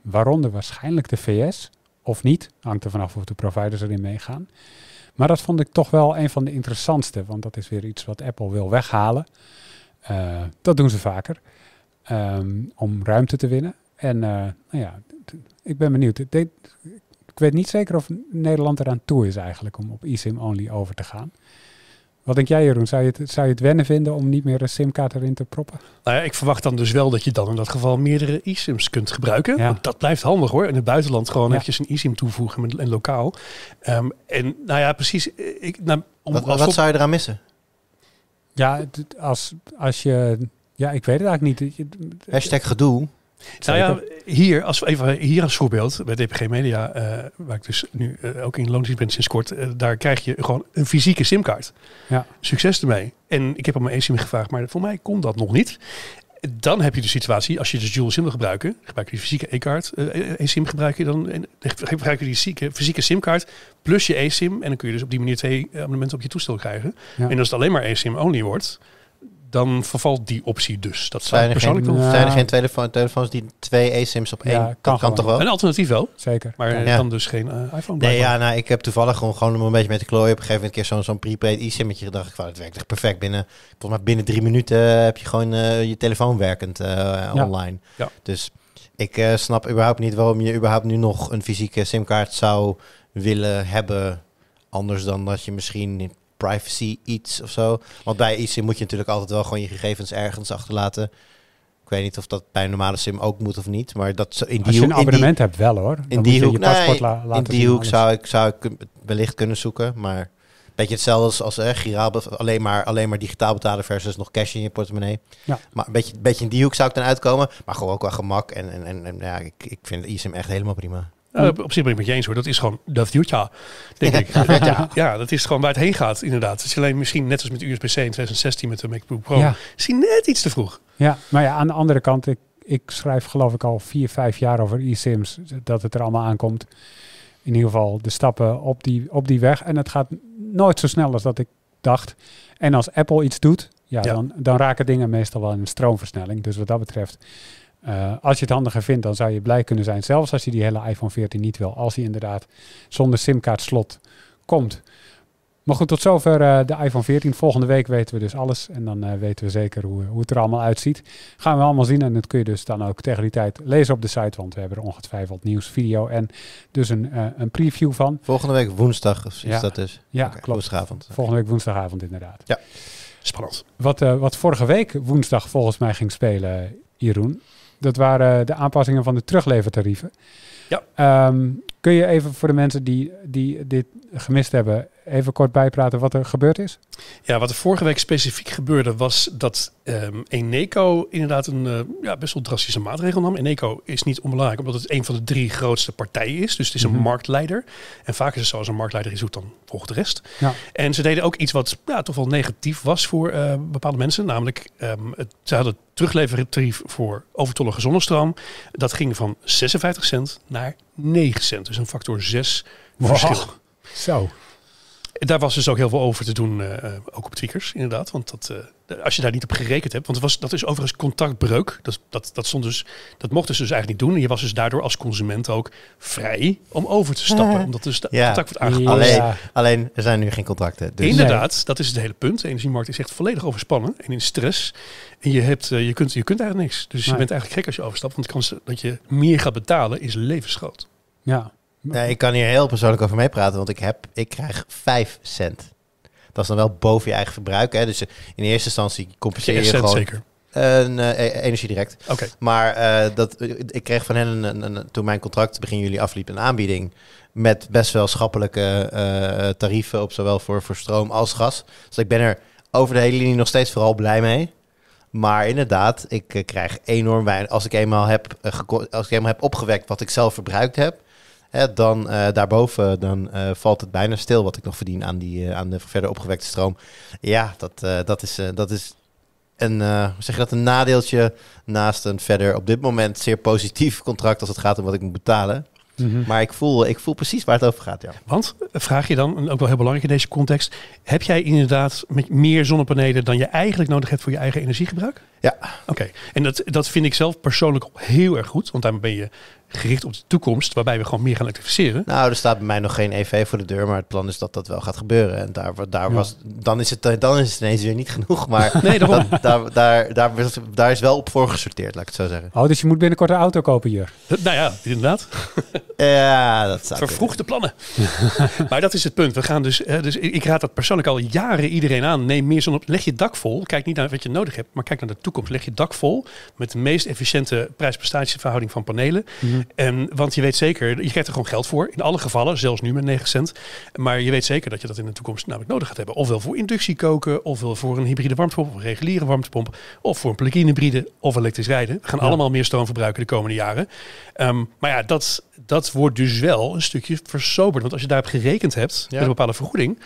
waaronder waarschijnlijk de VS. Of niet, hangt er vanaf of de providers erin meegaan. Maar dat vond ik toch wel een van de interessantste, want dat is weer iets wat Apple wil weghalen. Eh, dat doen ze vaker, ehm, om ruimte te winnen. En eh, nou ja, ik ben benieuwd. Ik weet niet zeker of Nederland eraan toe is eigenlijk om op eSIM-only over te gaan. Wat denk jij, Jeroen? Zou je, het, zou je het wennen vinden om niet meer een simkaart erin te proppen? Nou ja, ik verwacht dan dus wel dat je dan in dat geval meerdere e-sims kunt gebruiken. Ja. Want dat blijft handig hoor. In het buitenland gewoon ja. eventjes een e-sim toevoegen en lokaal. Ehm, en nou ja, precies. Eh, ik, nou, om, wat, zou je eraan missen? Ja, als, als je... Ja, ik weet het eigenlijk niet. Hashtag gedoe. Nou ja, hier als, even, hier als voorbeeld, bij DPG Media, eh, waar ik dus nu eh, ook in loondienst ben sinds kort, eh, daar krijg je gewoon een fysieke simkaart. Ja. Succes ermee. En ik heb al mijn e-sim gevraagd, maar voor mij kon dat nog niet. Dan heb je de situatie, als je dus dual sim wil gebruiken, gebruik je die fysieke e-kaart, e gebruik je dan, en, gebruik je die zieke, fysieke simkaart plus je e-sim en dan kun je dus op die manier twee abonnementen op je toestel krijgen. En als het alleen maar e-sim only wordt, dan vervalt die optie dus. Dat zou zijn er geen, Zijn er nou. geen telefoon, telefoons die twee e-sims op één? kan, kan toch wel? Een alternatief wel. Zeker. Maar ja. dan dus geen eh, iPhone. Nee, ja, nou, ik heb toevallig gewoon, gewoon een beetje met de klooi Op een gegeven moment keer zo'n zo'n prepaid e je gedacht. Ik, van, het werkt echt perfect. Binnen, volgens mij binnen drie minuten eh, heb je gewoon eh, je telefoon werkend online. Dus ik snap überhaupt niet waarom je überhaupt nu nog een fysieke simkaart zou willen hebben. Anders dan dat je misschien privacy iets of zo. Want bij iets moet je natuurlijk altijd wel gewoon je gegevens ergens achterlaten. Ik weet niet of dat bij een normale sim ook moet of niet. Maar dat in die Als je een abonnement hebt wel hoor. in die hoek, je paspoort laten in die hoek zou ik, zou ik wellicht kunnen zoeken. Maar beetje hetzelfde als, eh, giraal, alleen maar, alleen maar digitaal betalen versus nog cash in je portemonnee. Ja. Maar een beetje, beetje in die hoek zou ik dan uitkomen. Maar gewoon ook wel gemak. En, en, en, en ja, ik, ik vind eSIM echt helemaal prima. Eh, op zich ben ik met je eens hoor. Dat is gewoon de future, denk ik. ja. ja, dat is gewoon waar het heen gaat inderdaad. Het is alleen misschien net als met USB-C in 2016 met de MacBook Pro. Misschien net iets te vroeg. Ja, maar ja, aan de andere kant, ik, ik schrijf geloof ik al vier, vijf jaar over e-sims. Dat het er allemaal aankomt. In ieder geval de stappen op die, op die weg. En het gaat nooit zo snel als dat ik dacht. En als Apple iets doet, ja, Dan, dan raken dingen meestal wel in een stroomversnelling. Dus wat dat betreft eh, als je het handiger vindt, dan zou je blij kunnen zijn. Zelfs als je die hele iPhone 14 niet wil. Als die inderdaad zonder simkaartslot komt. Maar goed, tot zover eh, de iPhone 14. Volgende week weten we dus alles. En dan eh, weten we zeker hoe, hoe het er allemaal uitziet. Gaan we allemaal zien. En dat kun je dus dan ook tegen die tijd lezen op de site. Want we hebben er ongetwijfeld nieuws, video en dus een, een preview van. Volgende week woensdag is dat dus. Ja, klopt. Woensdagavond. Volgende week woensdagavond inderdaad. Ja, spannend. Wat, wat vorige week woensdag volgens mij ging spelen, Jeroen. Dat waren de aanpassingen van de teruglevertarieven. Ja. Ehm, kun je even voor de mensen die, die dit gemist hebben, even kort bijpraten wat er gebeurd is? Ja, wat er vorige week specifiek gebeurde was dat ehm, Eneco inderdaad een eh, ja, best wel drastische maatregel nam. Eneco is niet onbelangrijk omdat het een van de drie grootste partijen is. Dus het is een mhm. marktleider. En vaak is het zo, als een marktleider is, dan volgt de rest. Ja. En ze deden ook iets wat ja, toch wel negatief was voor eh, bepaalde mensen. Namelijk, um, het, ze hadden teruglevertarief voor overtollige zonnestroom. Dat ging van 56 cent naar 9 cent. Dus een factor 6 wow. verschil. Zo daar was dus ook heel veel over te doen, eh, eh, ook op tweakers inderdaad. Want dat, eh, als je daar niet op gerekend hebt, want het was, dat is overigens contactbreuk. Dat, dat, dat, stond dus, dat mochten ze dus eigenlijk niet doen. En je was dus daardoor als consument ook vrij om over te stappen. omdat dus de ja. contact wordt aangepast. Alleen, alleen, er zijn nu geen contracten. Dus- inderdaad, dat is het hele punt. De energiemarkt is echt volledig overspannen en in stress. En je, hebt, je, kunt, je kunt eigenlijk niks. Dus je bent eigenlijk gek als je overstapt. Want de kans dat je meer gaat betalen is levensgroot. Ja. Nee, ik kan hier heel persoonlijk over meepraten, want ik, heb, ik krijg 5 cent. Dat is dan wel boven je eigen verbruik. Hè? Dus eh, in eerste instantie compenseer je gewoon... Zeker. Een, uh, energie direct. Maar eh, dat, ik kreeg van hen, een, toen mijn contract begin juli afliep, een aanbieding met best wel schappelijke tarieven op zowel voor, voor stroom als gas. Dus ik ben er over de hele linie nog steeds vooral blij mee. Maar inderdaad, ik krijg enorm weinig. Als ik eenmaal heb, als ik eenmaal heb opgewekt wat ik zelf verbruikt heb, dan uh, daarboven dan, eh, valt het bijna stil wat ik nog verdien aan, die, eh, aan de verder opgewekte stroom. Ja, dat, dat, is, dat is een, zeg je dat, een nadeeltje naast een verder op dit moment zeer positief contract als het gaat om wat ik moet betalen. Mhm. Maar ik voel, ik voel precies waar het over gaat. Ja. Want vraag je dan, en ook wel heel belangrijk in deze context, heb jij inderdaad met meer zonnepanelen dan je eigenlijk nodig hebt voor je eigen energiegebruik? Ja. Oké, en dat, dat vind ik zelf persoonlijk heel erg goed, want daarmee ben je gericht op de toekomst, waarbij we gewoon meer gaan elektrificeren. Nou, er staat bij mij nog geen EV voor de deur, maar het plan is dat dat wel gaat gebeuren. En daar, daar was, dan, is het, dan is het ineens weer niet genoeg, maar nee, daar, daar, daar, daar, is wel op voor gesorteerd, laat ik het zo zeggen. Oh, dus je moet binnenkort een auto kopen Jur? Nou ja, inderdaad. ja, dat zijn Vervroegde plannen. maar dat is het punt. We gaan dus, eh, dus ik raad dat persoonlijk al jaren iedereen aan. Neem meer zon op. Leg je dak vol. Kijk niet naar wat je nodig hebt, maar kijk naar de toekomst. Leg je dak vol met de meest efficiënte prijs-prestatieverhouding van panelen. Mhm. En ehm, want je weet zeker, je krijgt er gewoon geld voor. In alle gevallen, zelfs nu met 9 cent. Maar je weet zeker dat je dat in de toekomst namelijk nodig gaat hebben. Ofwel voor inductiekoken, koken, ofwel voor een hybride warmtepomp, of een reguliere warmtepomp, of voor een plug-in hybride of elektrisch rijden. We gaan allemaal meer stroom verbruiken de komende jaren. Ehm, maar ja, dat, dat wordt dus wel een stukje versoberd. Want als je daarop gerekend hebt, met een bepaalde vergoeding,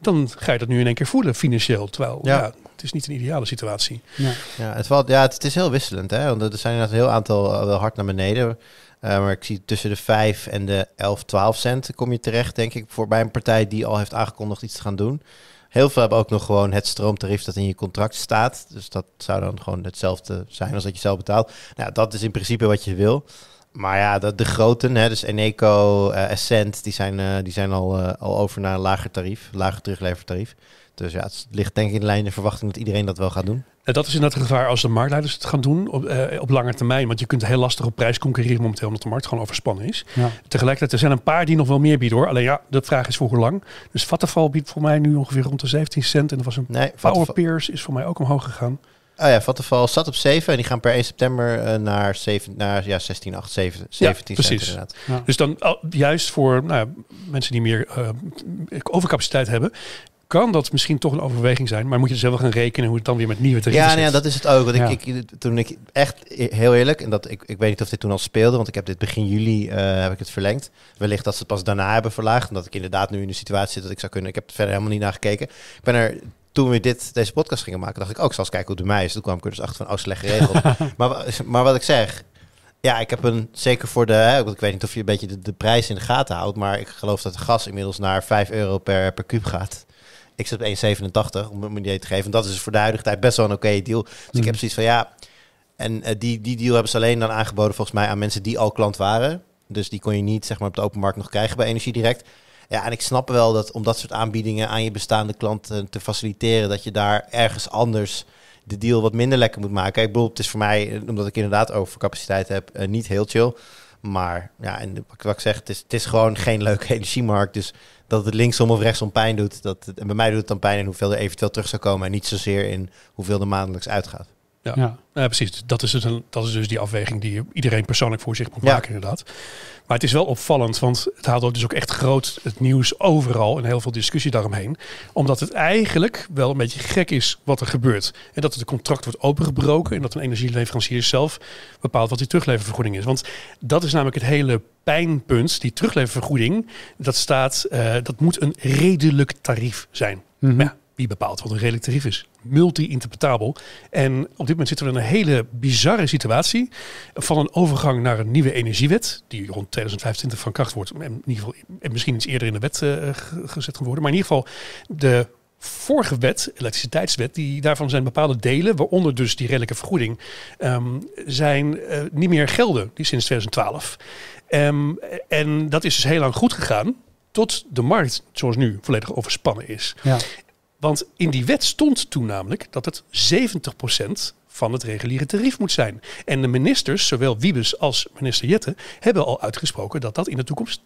dan ga je dat nu in één keer voelen financieel. Terwijl ja het is niet een ideale situatie. Ja, ja, het, valt, ja het, is heel wisselend. Hè? Want er zijn inderdaad een heel aantal eh, wel hard naar beneden. Eh, maar ik zie tussen de 5 en de 11, 12 cent kom je terecht, denk ik, voor bij een partij die al heeft aangekondigd iets te gaan doen. Heel veel hebben ook nog gewoon het stroomtarief dat in je contract staat. Dus dat zou dan gewoon hetzelfde zijn als dat je zelf betaalt. Nou, dat is in principe wat je wil. Maar ja, de, de groten, hè, dus Eneco, uh, die zijn, eh, die zijn al, al over naar een lager tarief, lager teruglevertarief. Dus ja, het ligt denk ik in de lijn de verwachting dat iedereen dat wel gaat doen. Eh, dat is inderdaad het gevaar als de marktleiders het gaan doen op, uh, op lange termijn. Want je kunt heel lastig op prijs concurreren momenteel, omdat de markt gewoon overspannen is. Ja. Tegelijkertijd, er zijn een paar die nog wel meer bieden hoor. Alleen ja, de vraag is voor hoe lang. Dus Vattenfall biedt voor mij nu ongeveer rond de 17 cent. En dat was een nee, Power Peers is voor mij ook omhoog gegaan. Ah ja, Vattenfall zat op 7 en die gaan per 1 september eh, naar, 7, naar ja, 16, 8, 7, 17 ja, precies. Cent, Dus dan juist voor nou mensen die meer overcapaciteit hebben, kan dat misschien toch een overweging zijn. Maar moet je dus er zelf gaan rekenen hoe het dan weer met nieuwe tarieven ja, ja, dat is het ook. Want ik, ik, toen ik echt e- heel eerlijk, en dat ik, ik weet niet of dit toen al speelde, want ik heb dit begin juli eh, heb ik het verlengd. Wellicht dat ze het pas daarna hebben verlaagd. Omdat ik inderdaad nu in de situatie zit dat ik zou kunnen. Ik heb het verder helemaal niet naar gekeken. Ik ben er toen we dit, deze podcast gingen maken, dacht ik ook, oh, zal eens kijken hoe het bij mij is. Toen kwam ik er dus achter van, oh, slecht geregeld. maar, maar wat ik zeg, ja, ik heb een, zeker voor de, hè, ik weet niet of je een beetje de, prijs in de gaten houdt, maar ik geloof dat de gas inmiddels naar 5 euro per, per kuub gaat. Ik zit op 1,87 om een idee te geven. En dat is voor de huidige tijd best wel een oké okay deal. Dus ik heb mhm. zoiets van ja. En eh, die, die deal hebben ze alleen dan aangeboden volgens mij aan mensen die al klant waren. Dus die kon je niet zeg maar, op de open markt nog krijgen bij Energie Direct. Ja, en ik snap wel dat om dat soort aanbiedingen aan je bestaande klanten te faciliteren, dat je daar ergens anders de deal wat minder lekker moet maken. Ik bedoel, het is voor mij, omdat ik inderdaad overcapaciteit heb, eh, niet heel chill. Maar ja, en wat ik zeg, het is, het is gewoon geen leuke energiemarkt. Dus dat het linksom of rechtsom pijn doet. Dat en bij mij doet het dan pijn in hoeveel er eventueel terug zou komen. En niet zozeer in hoeveel er maandelijks uitgaat. Ja. Nou ja. precies. Dat is, dus een, dat is dus die afweging die iedereen persoonlijk voor zich moet maken, inderdaad. Maar het is wel opvallend, want het haalt ook dus ook echt groot het nieuws overal en heel veel discussie daaromheen. Omdat het eigenlijk wel een beetje gek is wat er gebeurt. En dat het contract wordt opengebroken en dat een energieleverancier zelf bepaalt wat die terugleververgoeding is. Want dat is namelijk het hele pijnpunt. Die terugleververgoeding, dat staat, eh, dat moet een redelijk tarief zijn. Mhm. Ja, wie bepaalt wat een redelijk tarief is? Multi-interpretabel. En op dit moment zitten we in een hele bizarre situatie van een overgang naar een nieuwe energiewet, die rond 2025 van kracht wordt. in ieder geval, en misschien iets eerder in de wet eh, gezet geworden. Maar in ieder geval de vorige wet, elektriciteitswet, die daarvan zijn bepaalde delen, waaronder dus die redelijke vergoeding, ehm, zijn eh, niet meer gelden, die sinds 2012. Ehm, en dat is dus heel lang goed gegaan tot de markt, zoals nu, volledig overspannen is. Ja. Want in die wet stond toen namelijk dat het 70% van het reguliere tarief moet zijn. En de ministers, zowel Wiebes als minister Jette, hebben al uitgesproken dat dat in de toekomst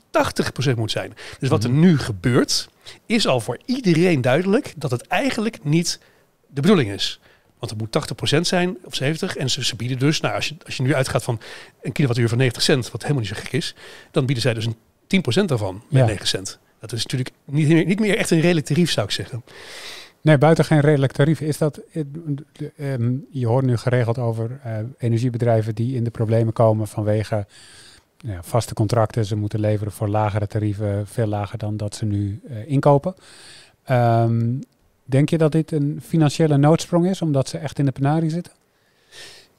80% moet zijn. Dus wat er mhm. nu gebeurt, is al voor iedereen duidelijk dat het eigenlijk niet de bedoeling is. Want het moet 80% zijn of 70%. En ze, bieden dus, nou, als, je, als je nu uitgaat van een kilowattuur van 90 cent, wat helemaal niet zo gek is, dan bieden zij dus een 10% daarvan met 9 cent. Dat is natuurlijk niet meer, niet meer echt een redelijk tarief, zou ik zeggen. Nee, buiten geen redelijk tarief. Is dat, eh, ehm, je hoort nu geregeld over eh, energiebedrijven die in de problemen komen vanwege nou vaste contracten. Ze moeten leveren voor lagere tarieven, veel lager dan dat ze nu eh, inkopen. Ehm, denk je dat dit een financiële noodsprong is, omdat ze echt in de penarie zitten?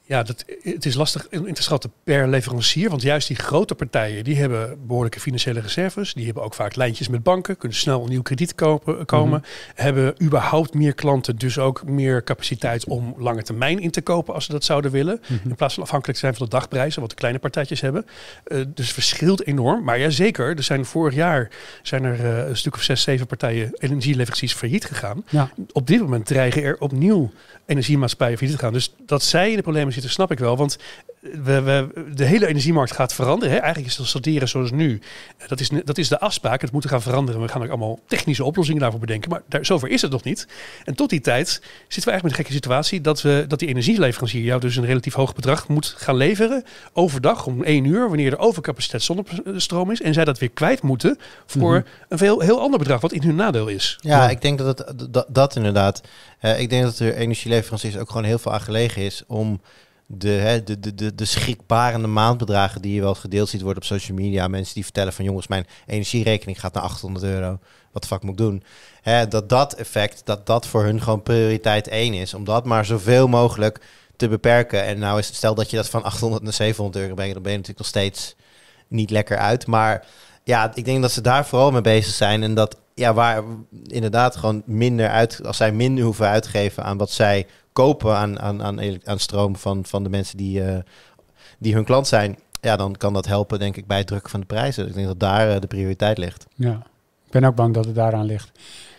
Ja, dat, het is lastig in te schatten per leverancier. Want juist die grote partijen, die hebben behoorlijke financiële reserves. Die hebben ook vaak lijntjes met banken, kunnen snel een nieuw krediet kopen, eh, komen. Mhm. Hebben überhaupt meer klanten, dus ook meer capaciteit om lange termijn in te kopen als ze dat zouden willen. Mhm. In plaats van afhankelijk te zijn van de dagprijzen, wat de kleine partijtjes hebben. Uh, dus verschilt enorm. Maar ja, zeker. Er zijn vorig jaar zijn er uh, een stuk of zes, zeven partijen energieleveranciers failliet gegaan. Op dit moment dreigen er opnieuw energiemaatschappijen failliet te gaan. Dus dat zij in de problemen voorzitter, snap ik wel. Want we, de hele energiemarkt gaat veranderen. Hè? Eigenlijk is het sorteren zoals nu. Dat is, dat is de afspraak. Het moet gaan veranderen. We gaan ook allemaal technische oplossingen daarvoor bedenken. Maar daar, zover is het nog niet. En tot die tijd zitten we eigenlijk met een gekke situatie dat, we, dat die energieleverancier jou dus een relatief hoog bedrag moet gaan leveren. Overdag om één uur, wanneer er overcapaciteit zonnestroom is. En zij dat weer kwijt moeten voor mhm. een veel, heel ander bedrag, wat in hun nadeel is. Ja, ik denk dat, dat, inderdaad. Eh, ik denk dat de energieleverancier ook gewoon heel veel aan gelegen is om de, hè, de, de, de, de schrikbarende maandbedragen die je wel gedeeld ziet worden op social media. Mensen die vertellen van jongens, mijn energierekening gaat naar 800 euro. Wat fuck moet ik doen? Hè, dat dat effect, dat dat voor hun gewoon prioriteit één is. Om dat maar zoveel mogelijk te beperken. En nou is het, stel dat je dat van 800 naar 700 euro brengt, dan ben je natuurlijk nog steeds niet lekker uit. Maar ja, ik denk dat ze daar vooral mee bezig zijn. En dat ja, waar inderdaad gewoon minder uit, als zij minder hoeven uitgeven aan wat zij verkopen aan, aan, aan, aan stroom van, van de mensen die, eh, die hun klant zijn, ja, dan kan dat helpen, denk ik, bij het drukken van de prijzen. ik denk dat daar eh, de prioriteit ligt. Ja, ik ben ook bang dat het daaraan ligt.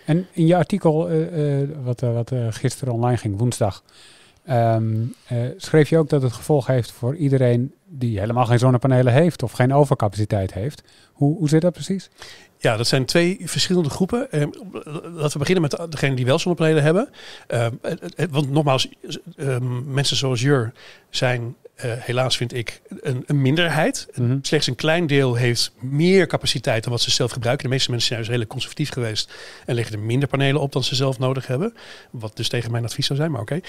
En in je artikel, eh, wat, wat gisteren online ging, woensdag, ehm, schreef je ook dat het gevolg heeft voor iedereen die helemaal geen zonnepanelen heeft of geen overcapaciteit heeft. Hoe, hoe zit dat precies? Ja, dat zijn twee verschillende groepen. Ehm, laten we beginnen met degenen die wel zonnepanelen hebben. Ehm, eh, eh, eh, want nogmaals, ehm, mensen zoals Jur zijn helaas vind ik, een, een minderheid. Mhm. Slechts een klein deel heeft meer capaciteit dan wat ze zelf gebruiken. De meeste mensen zijn dus redelijk conservatief geweest en leggen er minder panelen op dan ze zelf nodig hebben. Wat dus tegen mijn advies zou zijn, maar oké.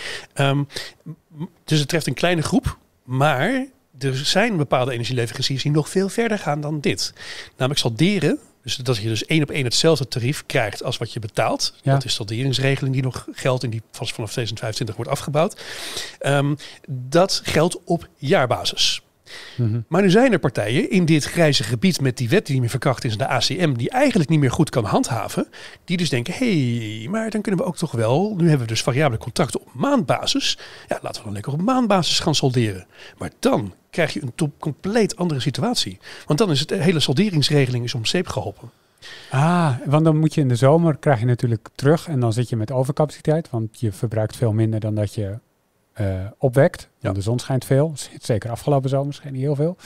dus het treft een kleine groep, maar er zijn bepaalde energieleveranciers die nog veel verder gaan dan dit. Namelijk salderen dus dat je dus één op één hetzelfde tarief krijgt als wat je betaalt. Dat is de salderingsregeling die nog geldt en die vast vanaf 2025 wordt afgebouwd. Ehm, dat geldt op jaarbasis. Mhm. Maar nu zijn er partijen in dit grijze gebied met die wet die niet meer verkracht is, de ACM, die eigenlijk niet meer goed kan handhaven, die dus denken, hey, maar dan kunnen we ook toch wel, nu hebben we dus variabele contracten op maandbasis, ja, laten we dan lekker op maandbasis gaan solderen. Maar dan krijg je een compleet andere situatie. Want dan is het eh, hele solderingsregeling is om zeep geholpen. Ah, want dan moet je in de zomer krijg je natuurlijk terug en dan zit je met overcapaciteit, want je verbruikt veel minder dan dat je eh, opwekt. Want de zon schijnt veel. Zeker afgelopen zomer schijnt niet heel veel.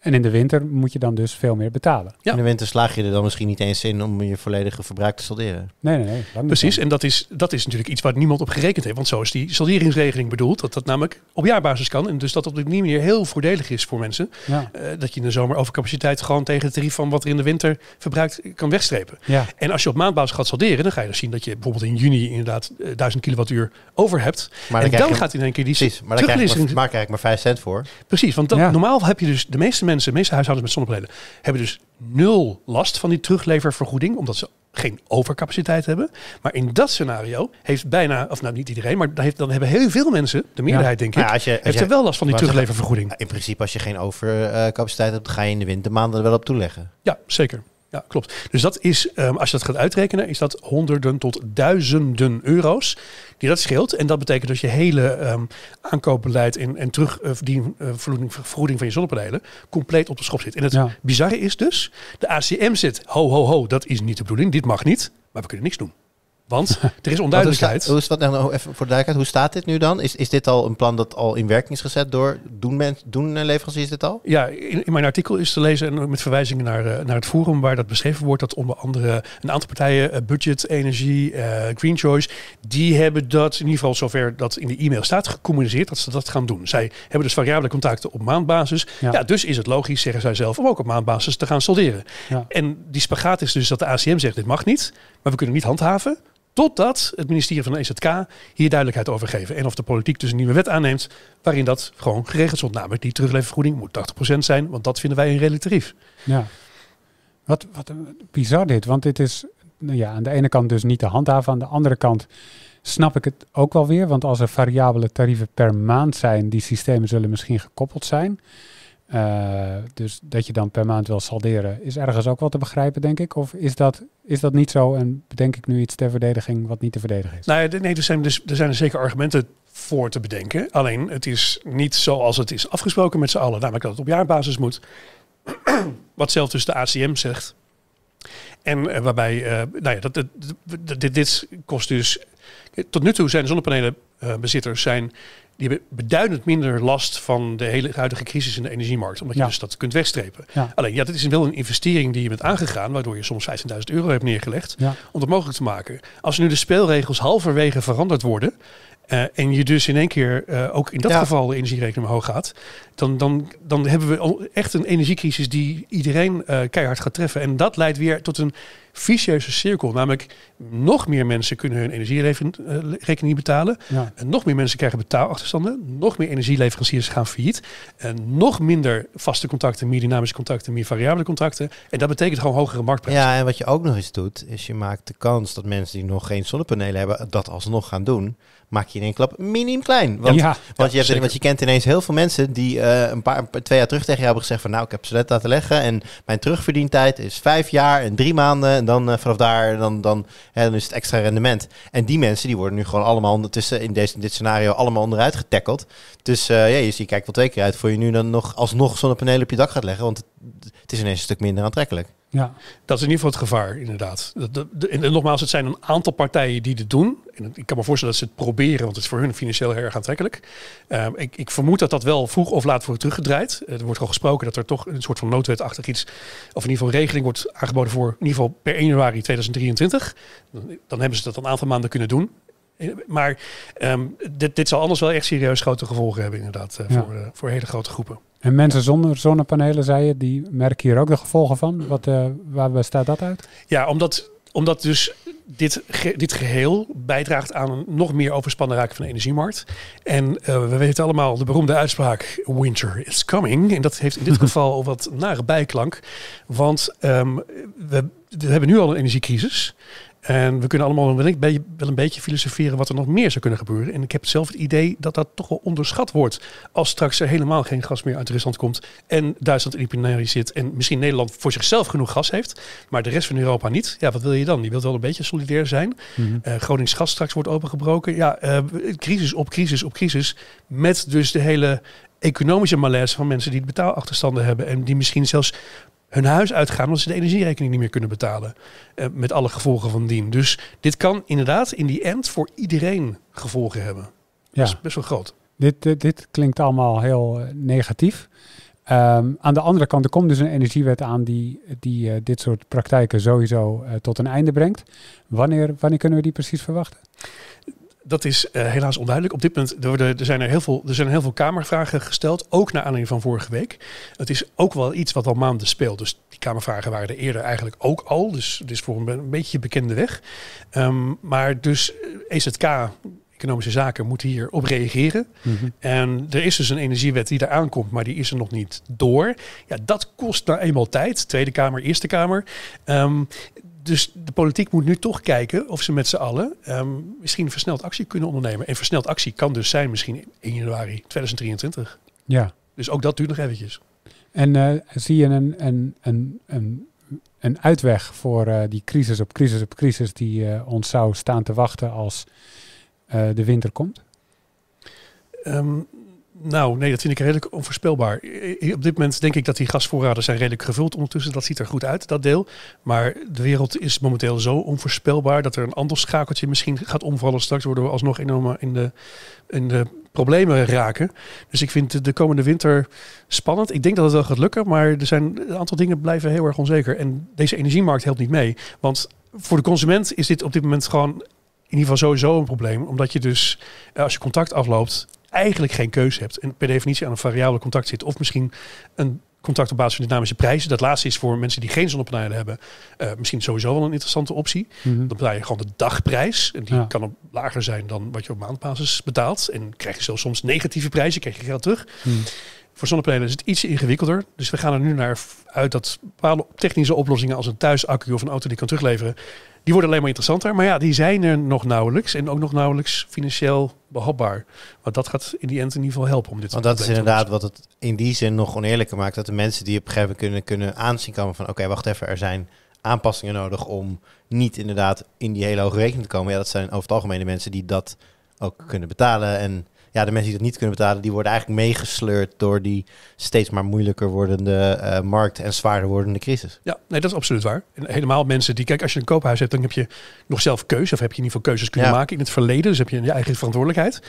En in de winter moet je dan dus veel meer betalen. In de winter slaag je er dan misschien niet eens in om je volledige verbruik te solderen. Nee, nee, Precies, en dat is, dat is natuurlijk iets waar niemand op gerekend heeft. Want zo is die solderingsregeling bedoeld, dat dat namelijk op jaarbasis kan. En dus dat op die manier heel voordelig is voor mensen. Eh, dat je in de zomer overcapaciteit gewoon tegen het tarief van wat er in de winter verbruikt kan wegstrepen. En als je op maandbasis gaat solderen, dan ga je dus zien dat je bijvoorbeeld in juni inderdaad 1000 eh, kilowattuur over hebt. en dan, gaat in één keer die precies, maar maar eigenlijk maar 5 cent voor. Precies, want normaal heb je dus de meeste mensen, de meeste huishoudens met zonnepanelen, hebben dus nul last van die terugleververgoeding, omdat ze geen overcapaciteit hebben. Maar in dat scenario heeft bijna, of nou niet iedereen, maar heeft, dan hebben heel veel mensen, de meerderheid denk ik, nou ja, heeft er wel last van die terugleververgoeding. In principe, als je geen overcapaciteit hebt, ga je in de wintermaanden er wel op toeleggen. Ja, zeker. Ja, klopt. Dus dat is, ehm, als je dat gaat uitrekenen, is dat honderden tot duizenden euro's die dat scheelt. En dat betekent dat je hele ehm, aankoopbeleid en, en terugvergoeding eh, eh, uh, van je zonnepanelen compleet op de schop zit. En het bizarre is dus, de ACM zit, ho ho ho, dat is niet de bedoeling, dit mag niet, maar we kunnen niks doen. Want er is onduidelijkheid. hoe, even voor Hoe staat dit nu dan? Is, is dit al een plan dat al in werking is gezet door doen, men, doen eh, leveranciers dit al? Ja, in, mijn artikel is te lezen en met verwijzingen naar, eh, naar het forum waar dat beschreven wordt, dat onder andere een aantal partijen, eh, budget, energie, Green Choice, die hebben dat in ieder geval zover dat in de e-mail staat gecommuniceerd dat ze dat gaan doen. Zij hebben dus variabele contacten op maandbasis. Ja. dus is het logisch, zeggen zij zelf, om ook op maandbasis te gaan solderen. Ja. En die spagaat is dus dat de ACM zegt dit mag niet, maar we kunnen niet handhaven. Totdat het ministerie van de EZK hier duidelijkheid over geven. En of de politiek dus een nieuwe wet aanneemt waarin dat gewoon geregeld wordt. Namelijk die terugleververgoeding moet 80% zijn, want dat vinden wij een redelijk tarief. Ja. Wat, wat bizar dit, want dit is nou ja, aan de ene kant dus niet te handhaven. Aan de andere kant snap ik het ook wel weer. Want als er variabele tarieven per maand zijn, die systemen zullen misschien gekoppeld zijn. Eh, dus dat je dan per maand wil salderen, is ergens ook wel te begrijpen, denk ik. Of is dat, is dat niet zo en bedenk ik nu iets ter verdediging wat niet te verdedigen is? Nou, nee, er zijn, dus, er zijn er zeker argumenten voor te bedenken. Alleen het is niet zoals het is afgesproken met z'n allen, namelijk dat het op jaarbasis moet. wat zelf dus de ACM zegt. En eh, waarbij, eh, nou ja, dat, dit, dit kost dus. Tot nu toe zijn zonnepanelen bezitters zijn die hebben beduidend minder last van de hele huidige crisis in de energiemarkt. Omdat je dus dat kunt wegstrepen. Alleen, ja, dat is wel een investering die je bent aangegaan, waardoor je soms 15.000 euro hebt neergelegd om dat mogelijk te maken. Als nu de spelregels halverwege veranderd worden, eh, en je dus in één keer eh, ook in dat geval de energierekening omhoog gaat, dan, dan, dan hebben we echt een energiecrisis die iedereen eh, keihard gaat treffen. En dat leidt weer tot een vicieuze cirkel. Namelijk, nog meer mensen kunnen hun energierekening eh, niet betalen. En nog meer mensen krijgen betaalachterstanden. Nog meer energieleveranciers gaan failliet. En nog minder vaste contracten, meer dynamische contracten, meer variabele contracten. En dat betekent gewoon hogere marktprijzen. Ja, en wat je ook nog eens doet, is je maakt de kans dat mensen die nog geen zonnepanelen hebben, dat alsnog gaan doen. Maak je in één klap minim klein. Want, ja, want, je, hebt, want je kent ineens heel veel mensen die eh, een, paar, twee jaar terug tegen jou hebben gezegd van nou, ik heb ze net laten leggen en mijn terugverdientijd is vijf jaar en drie maanden en dan eh, vanaf daar dan, dan, hè, dan is het extra rendement. En die mensen die worden nu gewoon allemaal ondertussen in, deze, in dit scenario allemaal onderuit getackeld. Dus eh, ja, je kijkt wel twee keer uit voor je nu dan nog alsnog zonnepanelen op je dak gaat leggen. Want het, het is ineens een stuk minder aantrekkelijk. Ja. Dat is in ieder geval het gevaar, inderdaad. Dat, en, nogmaals, het zijn een aantal partijen die dit doen. En ik kan me voorstellen dat ze het proberen, want het is voor hun financieel heel erg aantrekkelijk. Ehm, ik, ik, vermoed dat dat wel vroeg of laat wordt teruggedraaid. Eh, er wordt al gesproken dat er toch een soort van noodwetachtig iets, of in ieder geval regeling wordt aangeboden voor in ieder geval per 1 januari 2023. Dan, dan hebben ze dat een aantal maanden kunnen doen maar ehm, dit, dit zal anders wel echt serieus grote gevolgen hebben, inderdaad, eh, voor, eh, voor hele grote groepen. En mensen zonder zonnepanelen, zei je, die merken hier ook de gevolgen van. Wat, eh, waar bestaat dat uit? Ja, omdat, omdat dus dit, dit geheel bijdraagt aan een nog meer overspannen raken van de energiemarkt. En we weten allemaal de beroemde uitspraak: Winter is coming. En dat heeft in dit geval wat nare bijklank. Want ehm, we, we hebben nu al een energiecrisis. En we kunnen allemaal wel een, een beetje filosoferen wat er nog meer zou kunnen gebeuren. En ik heb zelf het idee dat dat toch wel onderschat wordt. Als straks er helemaal geen gas meer uit Rusland komt. En Duitsland in de penarie zit. En misschien Nederland voor zichzelf genoeg gas heeft. Maar de rest van Europa niet. Ja, wat wil je dan? Je wilt wel een beetje solidair zijn. Mm Gronings gas straks wordt opengebroken. Ja, eh, crisis op crisis op crisis. Met dus de hele economische malaise van mensen die betaalachterstanden hebben. En die misschien zelfs hun huis uitgaan omdat ze de energierekening niet meer kunnen betalen. Eh, met alle gevolgen van dien. Dus dit kan inderdaad in die end voor iedereen gevolgen hebben. Ja. is best wel groot. Dit, dit, dit klinkt allemaal heel eh, negatief. Ehm, aan de andere kant, er komt dus een energiewet aan die, die eh, dit soort praktijken sowieso tot een einde brengt. Wanneer, wanneer kunnen we die precies verwachten? dat is eh, helaas onduidelijk. Op dit punt er zijn er, heel veel, er zijn heel veel Kamervragen gesteld, ook naar aanleiding van vorige week. Het is ook wel iets wat al maanden speelt. Dus die Kamervragen waren er eerder eigenlijk ook al. Dus het is voor een, een beetje bekende weg. Ehm, maar dus EZK, eh, e Economische Zaken, moet hierop reageren. Mhm. En er is dus een energiewet die daar aankomt, maar die is er nog niet door. Ja, dat kost nou eenmaal tijd. Tweede Kamer, Eerste Kamer. Um, dus de politiek moet nu toch kijken of ze met z'n allen um, misschien versneld actie kunnen ondernemen. En versneld actie kan dus zijn misschien in januari 2023. Ja. Dus ook dat duurt nog eventjes. En eh, zie je een, een, een, een, een uitweg voor eh, die crisis op crisis op crisis die eh, ons zou staan te wachten als de winter komt? Ehm, nou, nee, dat vind ik redelijk onvoorspelbaar. Op dit moment denk ik dat die gasvoorraden zijn redelijk gevuld ondertussen. Dat ziet er goed uit, dat deel. Maar de wereld is momenteel zo onvoorspelbaar dat er een ander schakeltje misschien gaat omvallen straks, worden we alsnog enorm in de, in de problemen raken. Dus ik vind de komende winter spannend. Ik denk dat het wel gaat lukken, maar er zijn een aantal dingen blijven heel erg onzeker. En deze energiemarkt helpt niet mee. Want voor de consument is dit op dit moment gewoon in ieder geval sowieso een probleem. Omdat je dus, eh, als je contact afloopt, eigenlijk geen keuze hebt en per definitie aan een variabele contact zit. Of misschien een contact op basis van dynamische prijzen. Dat laatste is voor mensen die geen zonnepanelen hebben eh, misschien sowieso wel een interessante optie. Mhm. Dan betaal je gewoon de dagprijs. En die kan op lager zijn dan wat je op maandbasis betaalt. En krijg je zelfs soms negatieve prijzen, krijg je geld terug. Mhm. Voor zonnepanelen is het iets ingewikkelder. Dus we gaan er nu naar uit dat bepaalde technische oplossingen als een thuisaccu of een auto die kan terugleveren, die worden alleen maar interessanter. Maar ja, die zijn er nog nauwelijks. En ook nog nauwelijks financieel behapbaar. Want dat gaat in die end in ieder geval helpen om dit Want dat is inderdaad wat het in die zin nog oneerlijker maakt. Dat de mensen die op een gegeven moment kunnen, kunnen aanzien komen van... oké, wacht even, er zijn aanpassingen nodig om niet inderdaad in die hele hoge rekening te komen. Ja, dat zijn over het algemeen de mensen die dat ook kunnen betalen en ja, de mensen die dat niet kunnen betalen, die worden eigenlijk meegesleurd door die steeds maar moeilijker wordende eh, markt en zwaarder wordende crisis. Ja, nee, dat is absoluut waar. En helemaal mensen die, kijk, als je een koophuis hebt, dan heb je nog zelf keuze, of heb je in ieder geval keuzes kunnen maken in het verleden, dus heb je een eigen verantwoordelijkheid.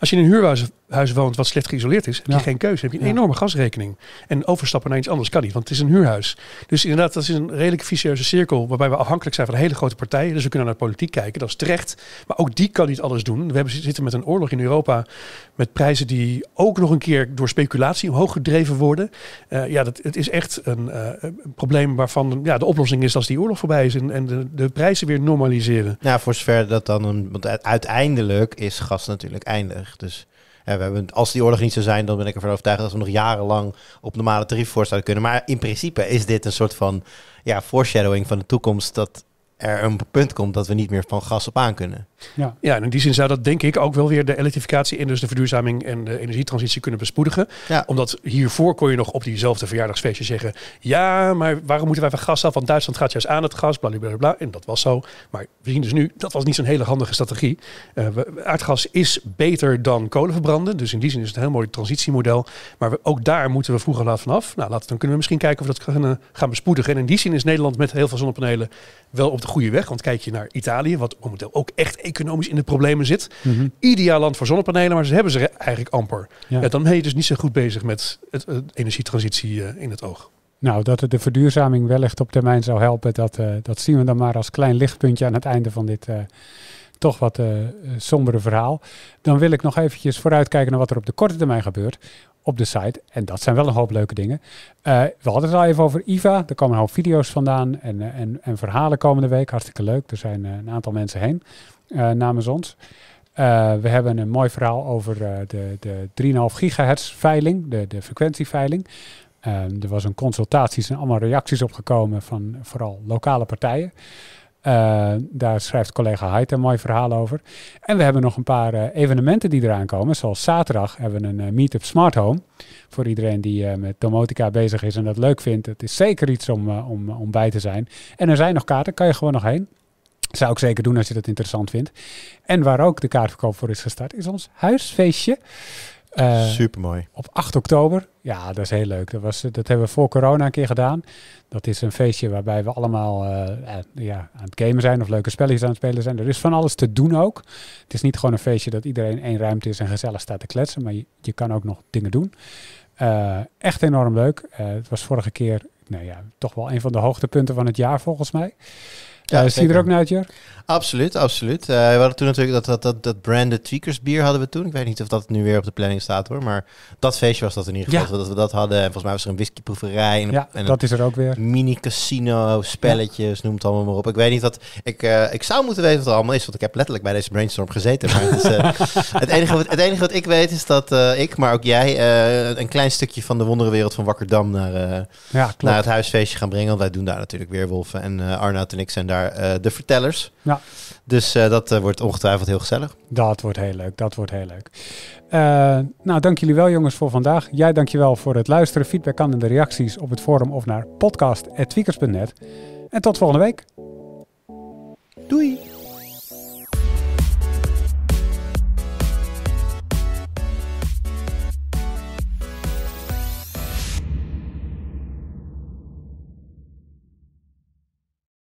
Als je in een huurhuis woont wat slecht geïsoleerd is, heb je geen keuze, heb je een enorme gasrekening. En overstappen naar iets anders kan niet, want het is een huurhuis. Dus inderdaad, dat is een redelijk vicieuze cirkel waarbij we afhankelijk zijn van hele grote partijen. Dus we kunnen naar de politiek kijken, dat is terecht. Maar ook die kan niet alles doen. We hebben, zitten met een oorlog in Europa met prijzen die ook nog een keer door speculatie omhoog gedreven worden. Eh, ja, dat, het is echt een, eh, een, probleem waarvan ja, de oplossing is als die oorlog voorbij is en, de, de, prijzen weer normaliseren. Nou, voor zover dat dan een. Want uiteindelijk is gas natuurlijk eindig. Dus. we hebben, als die oorlog niet zou zijn, dan ben ik ervan overtuigd dat we nog jarenlang op normale tarief kunnen. Maar in principe is dit een soort van ja, foreshadowing van de toekomst. Dat er een punt komt dat we niet meer van gas op aan kunnen. Ja, ja en in die zin zou dat denk ik ook wel weer de elektrificatie en dus de verduurzaming en de energietransitie kunnen bespoedigen. Omdat hiervoor kon je nog op diezelfde verjaardagsfeestje zeggen, ja, maar waarom moeten wij van gas af? Want Duitsland gaat juist aan het gas, bla bla bla. En dat was zo. Maar we zien dus nu, dat was niet zo'n hele handige strategie. Uh, aardgas is beter dan kolen verbranden, dus in die zin is het een heel mooi transitiemodel. Maar we, ook daar moeten we vroeger laat vanaf. Nou, laten, dan kunnen we misschien kijken of we dat gaan, gaan bespoedigen. En in die zin is Nederland met heel veel zonnepanelen wel op de goede weg. Want kijk je naar Italië, wat momenteel ook echt economisch in de problemen zit. Mhm. Ideaal land voor zonnepanelen, maar ze hebben ze eigenlijk amper. Ja. dan ben je dus niet zo goed bezig met het, eh, energietransitie eh, in het oog. Nou, dat het de verduurzaming wellicht op termijn zou helpen, dat, eh, dat zien we dan maar als klein lichtpuntje aan het einde van dit toch wat sombere verhaal. Dan wil ik nog eventjes vooruitkijken naar wat er op de korte termijn gebeurt op de site. En dat zijn wel een hoop leuke dingen. Eh, we hadden het al even over IVA. Er komen een hoop video's vandaan en, eh, en, en verhalen komende week. Hartstikke leuk. Er zijn eh, een aantal mensen heen namens ons. we hebben een mooi verhaal over de, de 3,5 gigahertz veiling, de, de frequentieveiling. Ehm, er was een consultatie, zijn allemaal reacties opgekomen van vooral lokale partijen. Eh, daar schrijft collega Haidt een mooi verhaal over. En we hebben nog een paar eh, evenementen die eraan komen. Zoals zaterdag hebben we een meet eh, meetup Smart Home. Voor iedereen die met domotica bezig is en dat leuk vindt. Het is zeker iets om, om, om bij te zijn. En er zijn nog kaarten, kan je gewoon nog heen. Zou ik zeker doen als je dat interessant vindt. En waar ook de kaartverkoop voor is gestart, is ons huisfeestje. Uh, eh, Super mooi. Op 8 oktober. Ja, dat is heel leuk. Dat, was, dat hebben we voor corona een keer gedaan. Dat is een feestje waarbij we allemaal eh, ja, aan het gamen zijn of leuke spelletjes aan het spelen zijn. Er is van alles te doen ook. Het is niet gewoon een feestje dat iedereen één ruimte is en gezellig staat te kletsen. Maar je, kan ook nog dingen doen. Eh, echt enorm leuk. het was vorige keer nou ja, toch wel een van de hoogtepunten van het jaar volgens mij. Ja, zie je er ook naar uit, Jur? Absoluut, absoluut. Eh, we hadden toen natuurlijk dat, dat, dat, branded tweakers bier hadden we toen. Ik weet niet of dat nu weer op de planning staat hoor. Maar dat feestje was dat in ieder geval. Dat we dat hadden. En volgens mij was er een whiskyproeverij. En, en dat is er ook weer. Mini casino, spelletjes, ja. noem het allemaal maar op. Ik weet niet dat Ik, eh, ik zou moeten weten wat er allemaal is. Want ik heb letterlijk bij deze brainstorm gezeten. het, eh, het, enige wat, het enige wat ik weet is dat ik, maar ook jij, een klein stukje van de wonderenwereld van Wakkerdam naar, naar het huisfeestje gaan brengen. Want wij doen daar natuurlijk weer wolven. En Arnoud en ik zijn daar de vertellers. Dus eh, dat eh, wordt ongetwijfeld heel gezellig. Dat wordt heel leuk, dat wordt heel leuk. Eh, nou, dank jullie wel jongens voor vandaag. Jij dank je wel voor het luisteren. Feedback kan in de reacties op het forum of naar podcast.tweakers.net. En tot volgende week. Doei!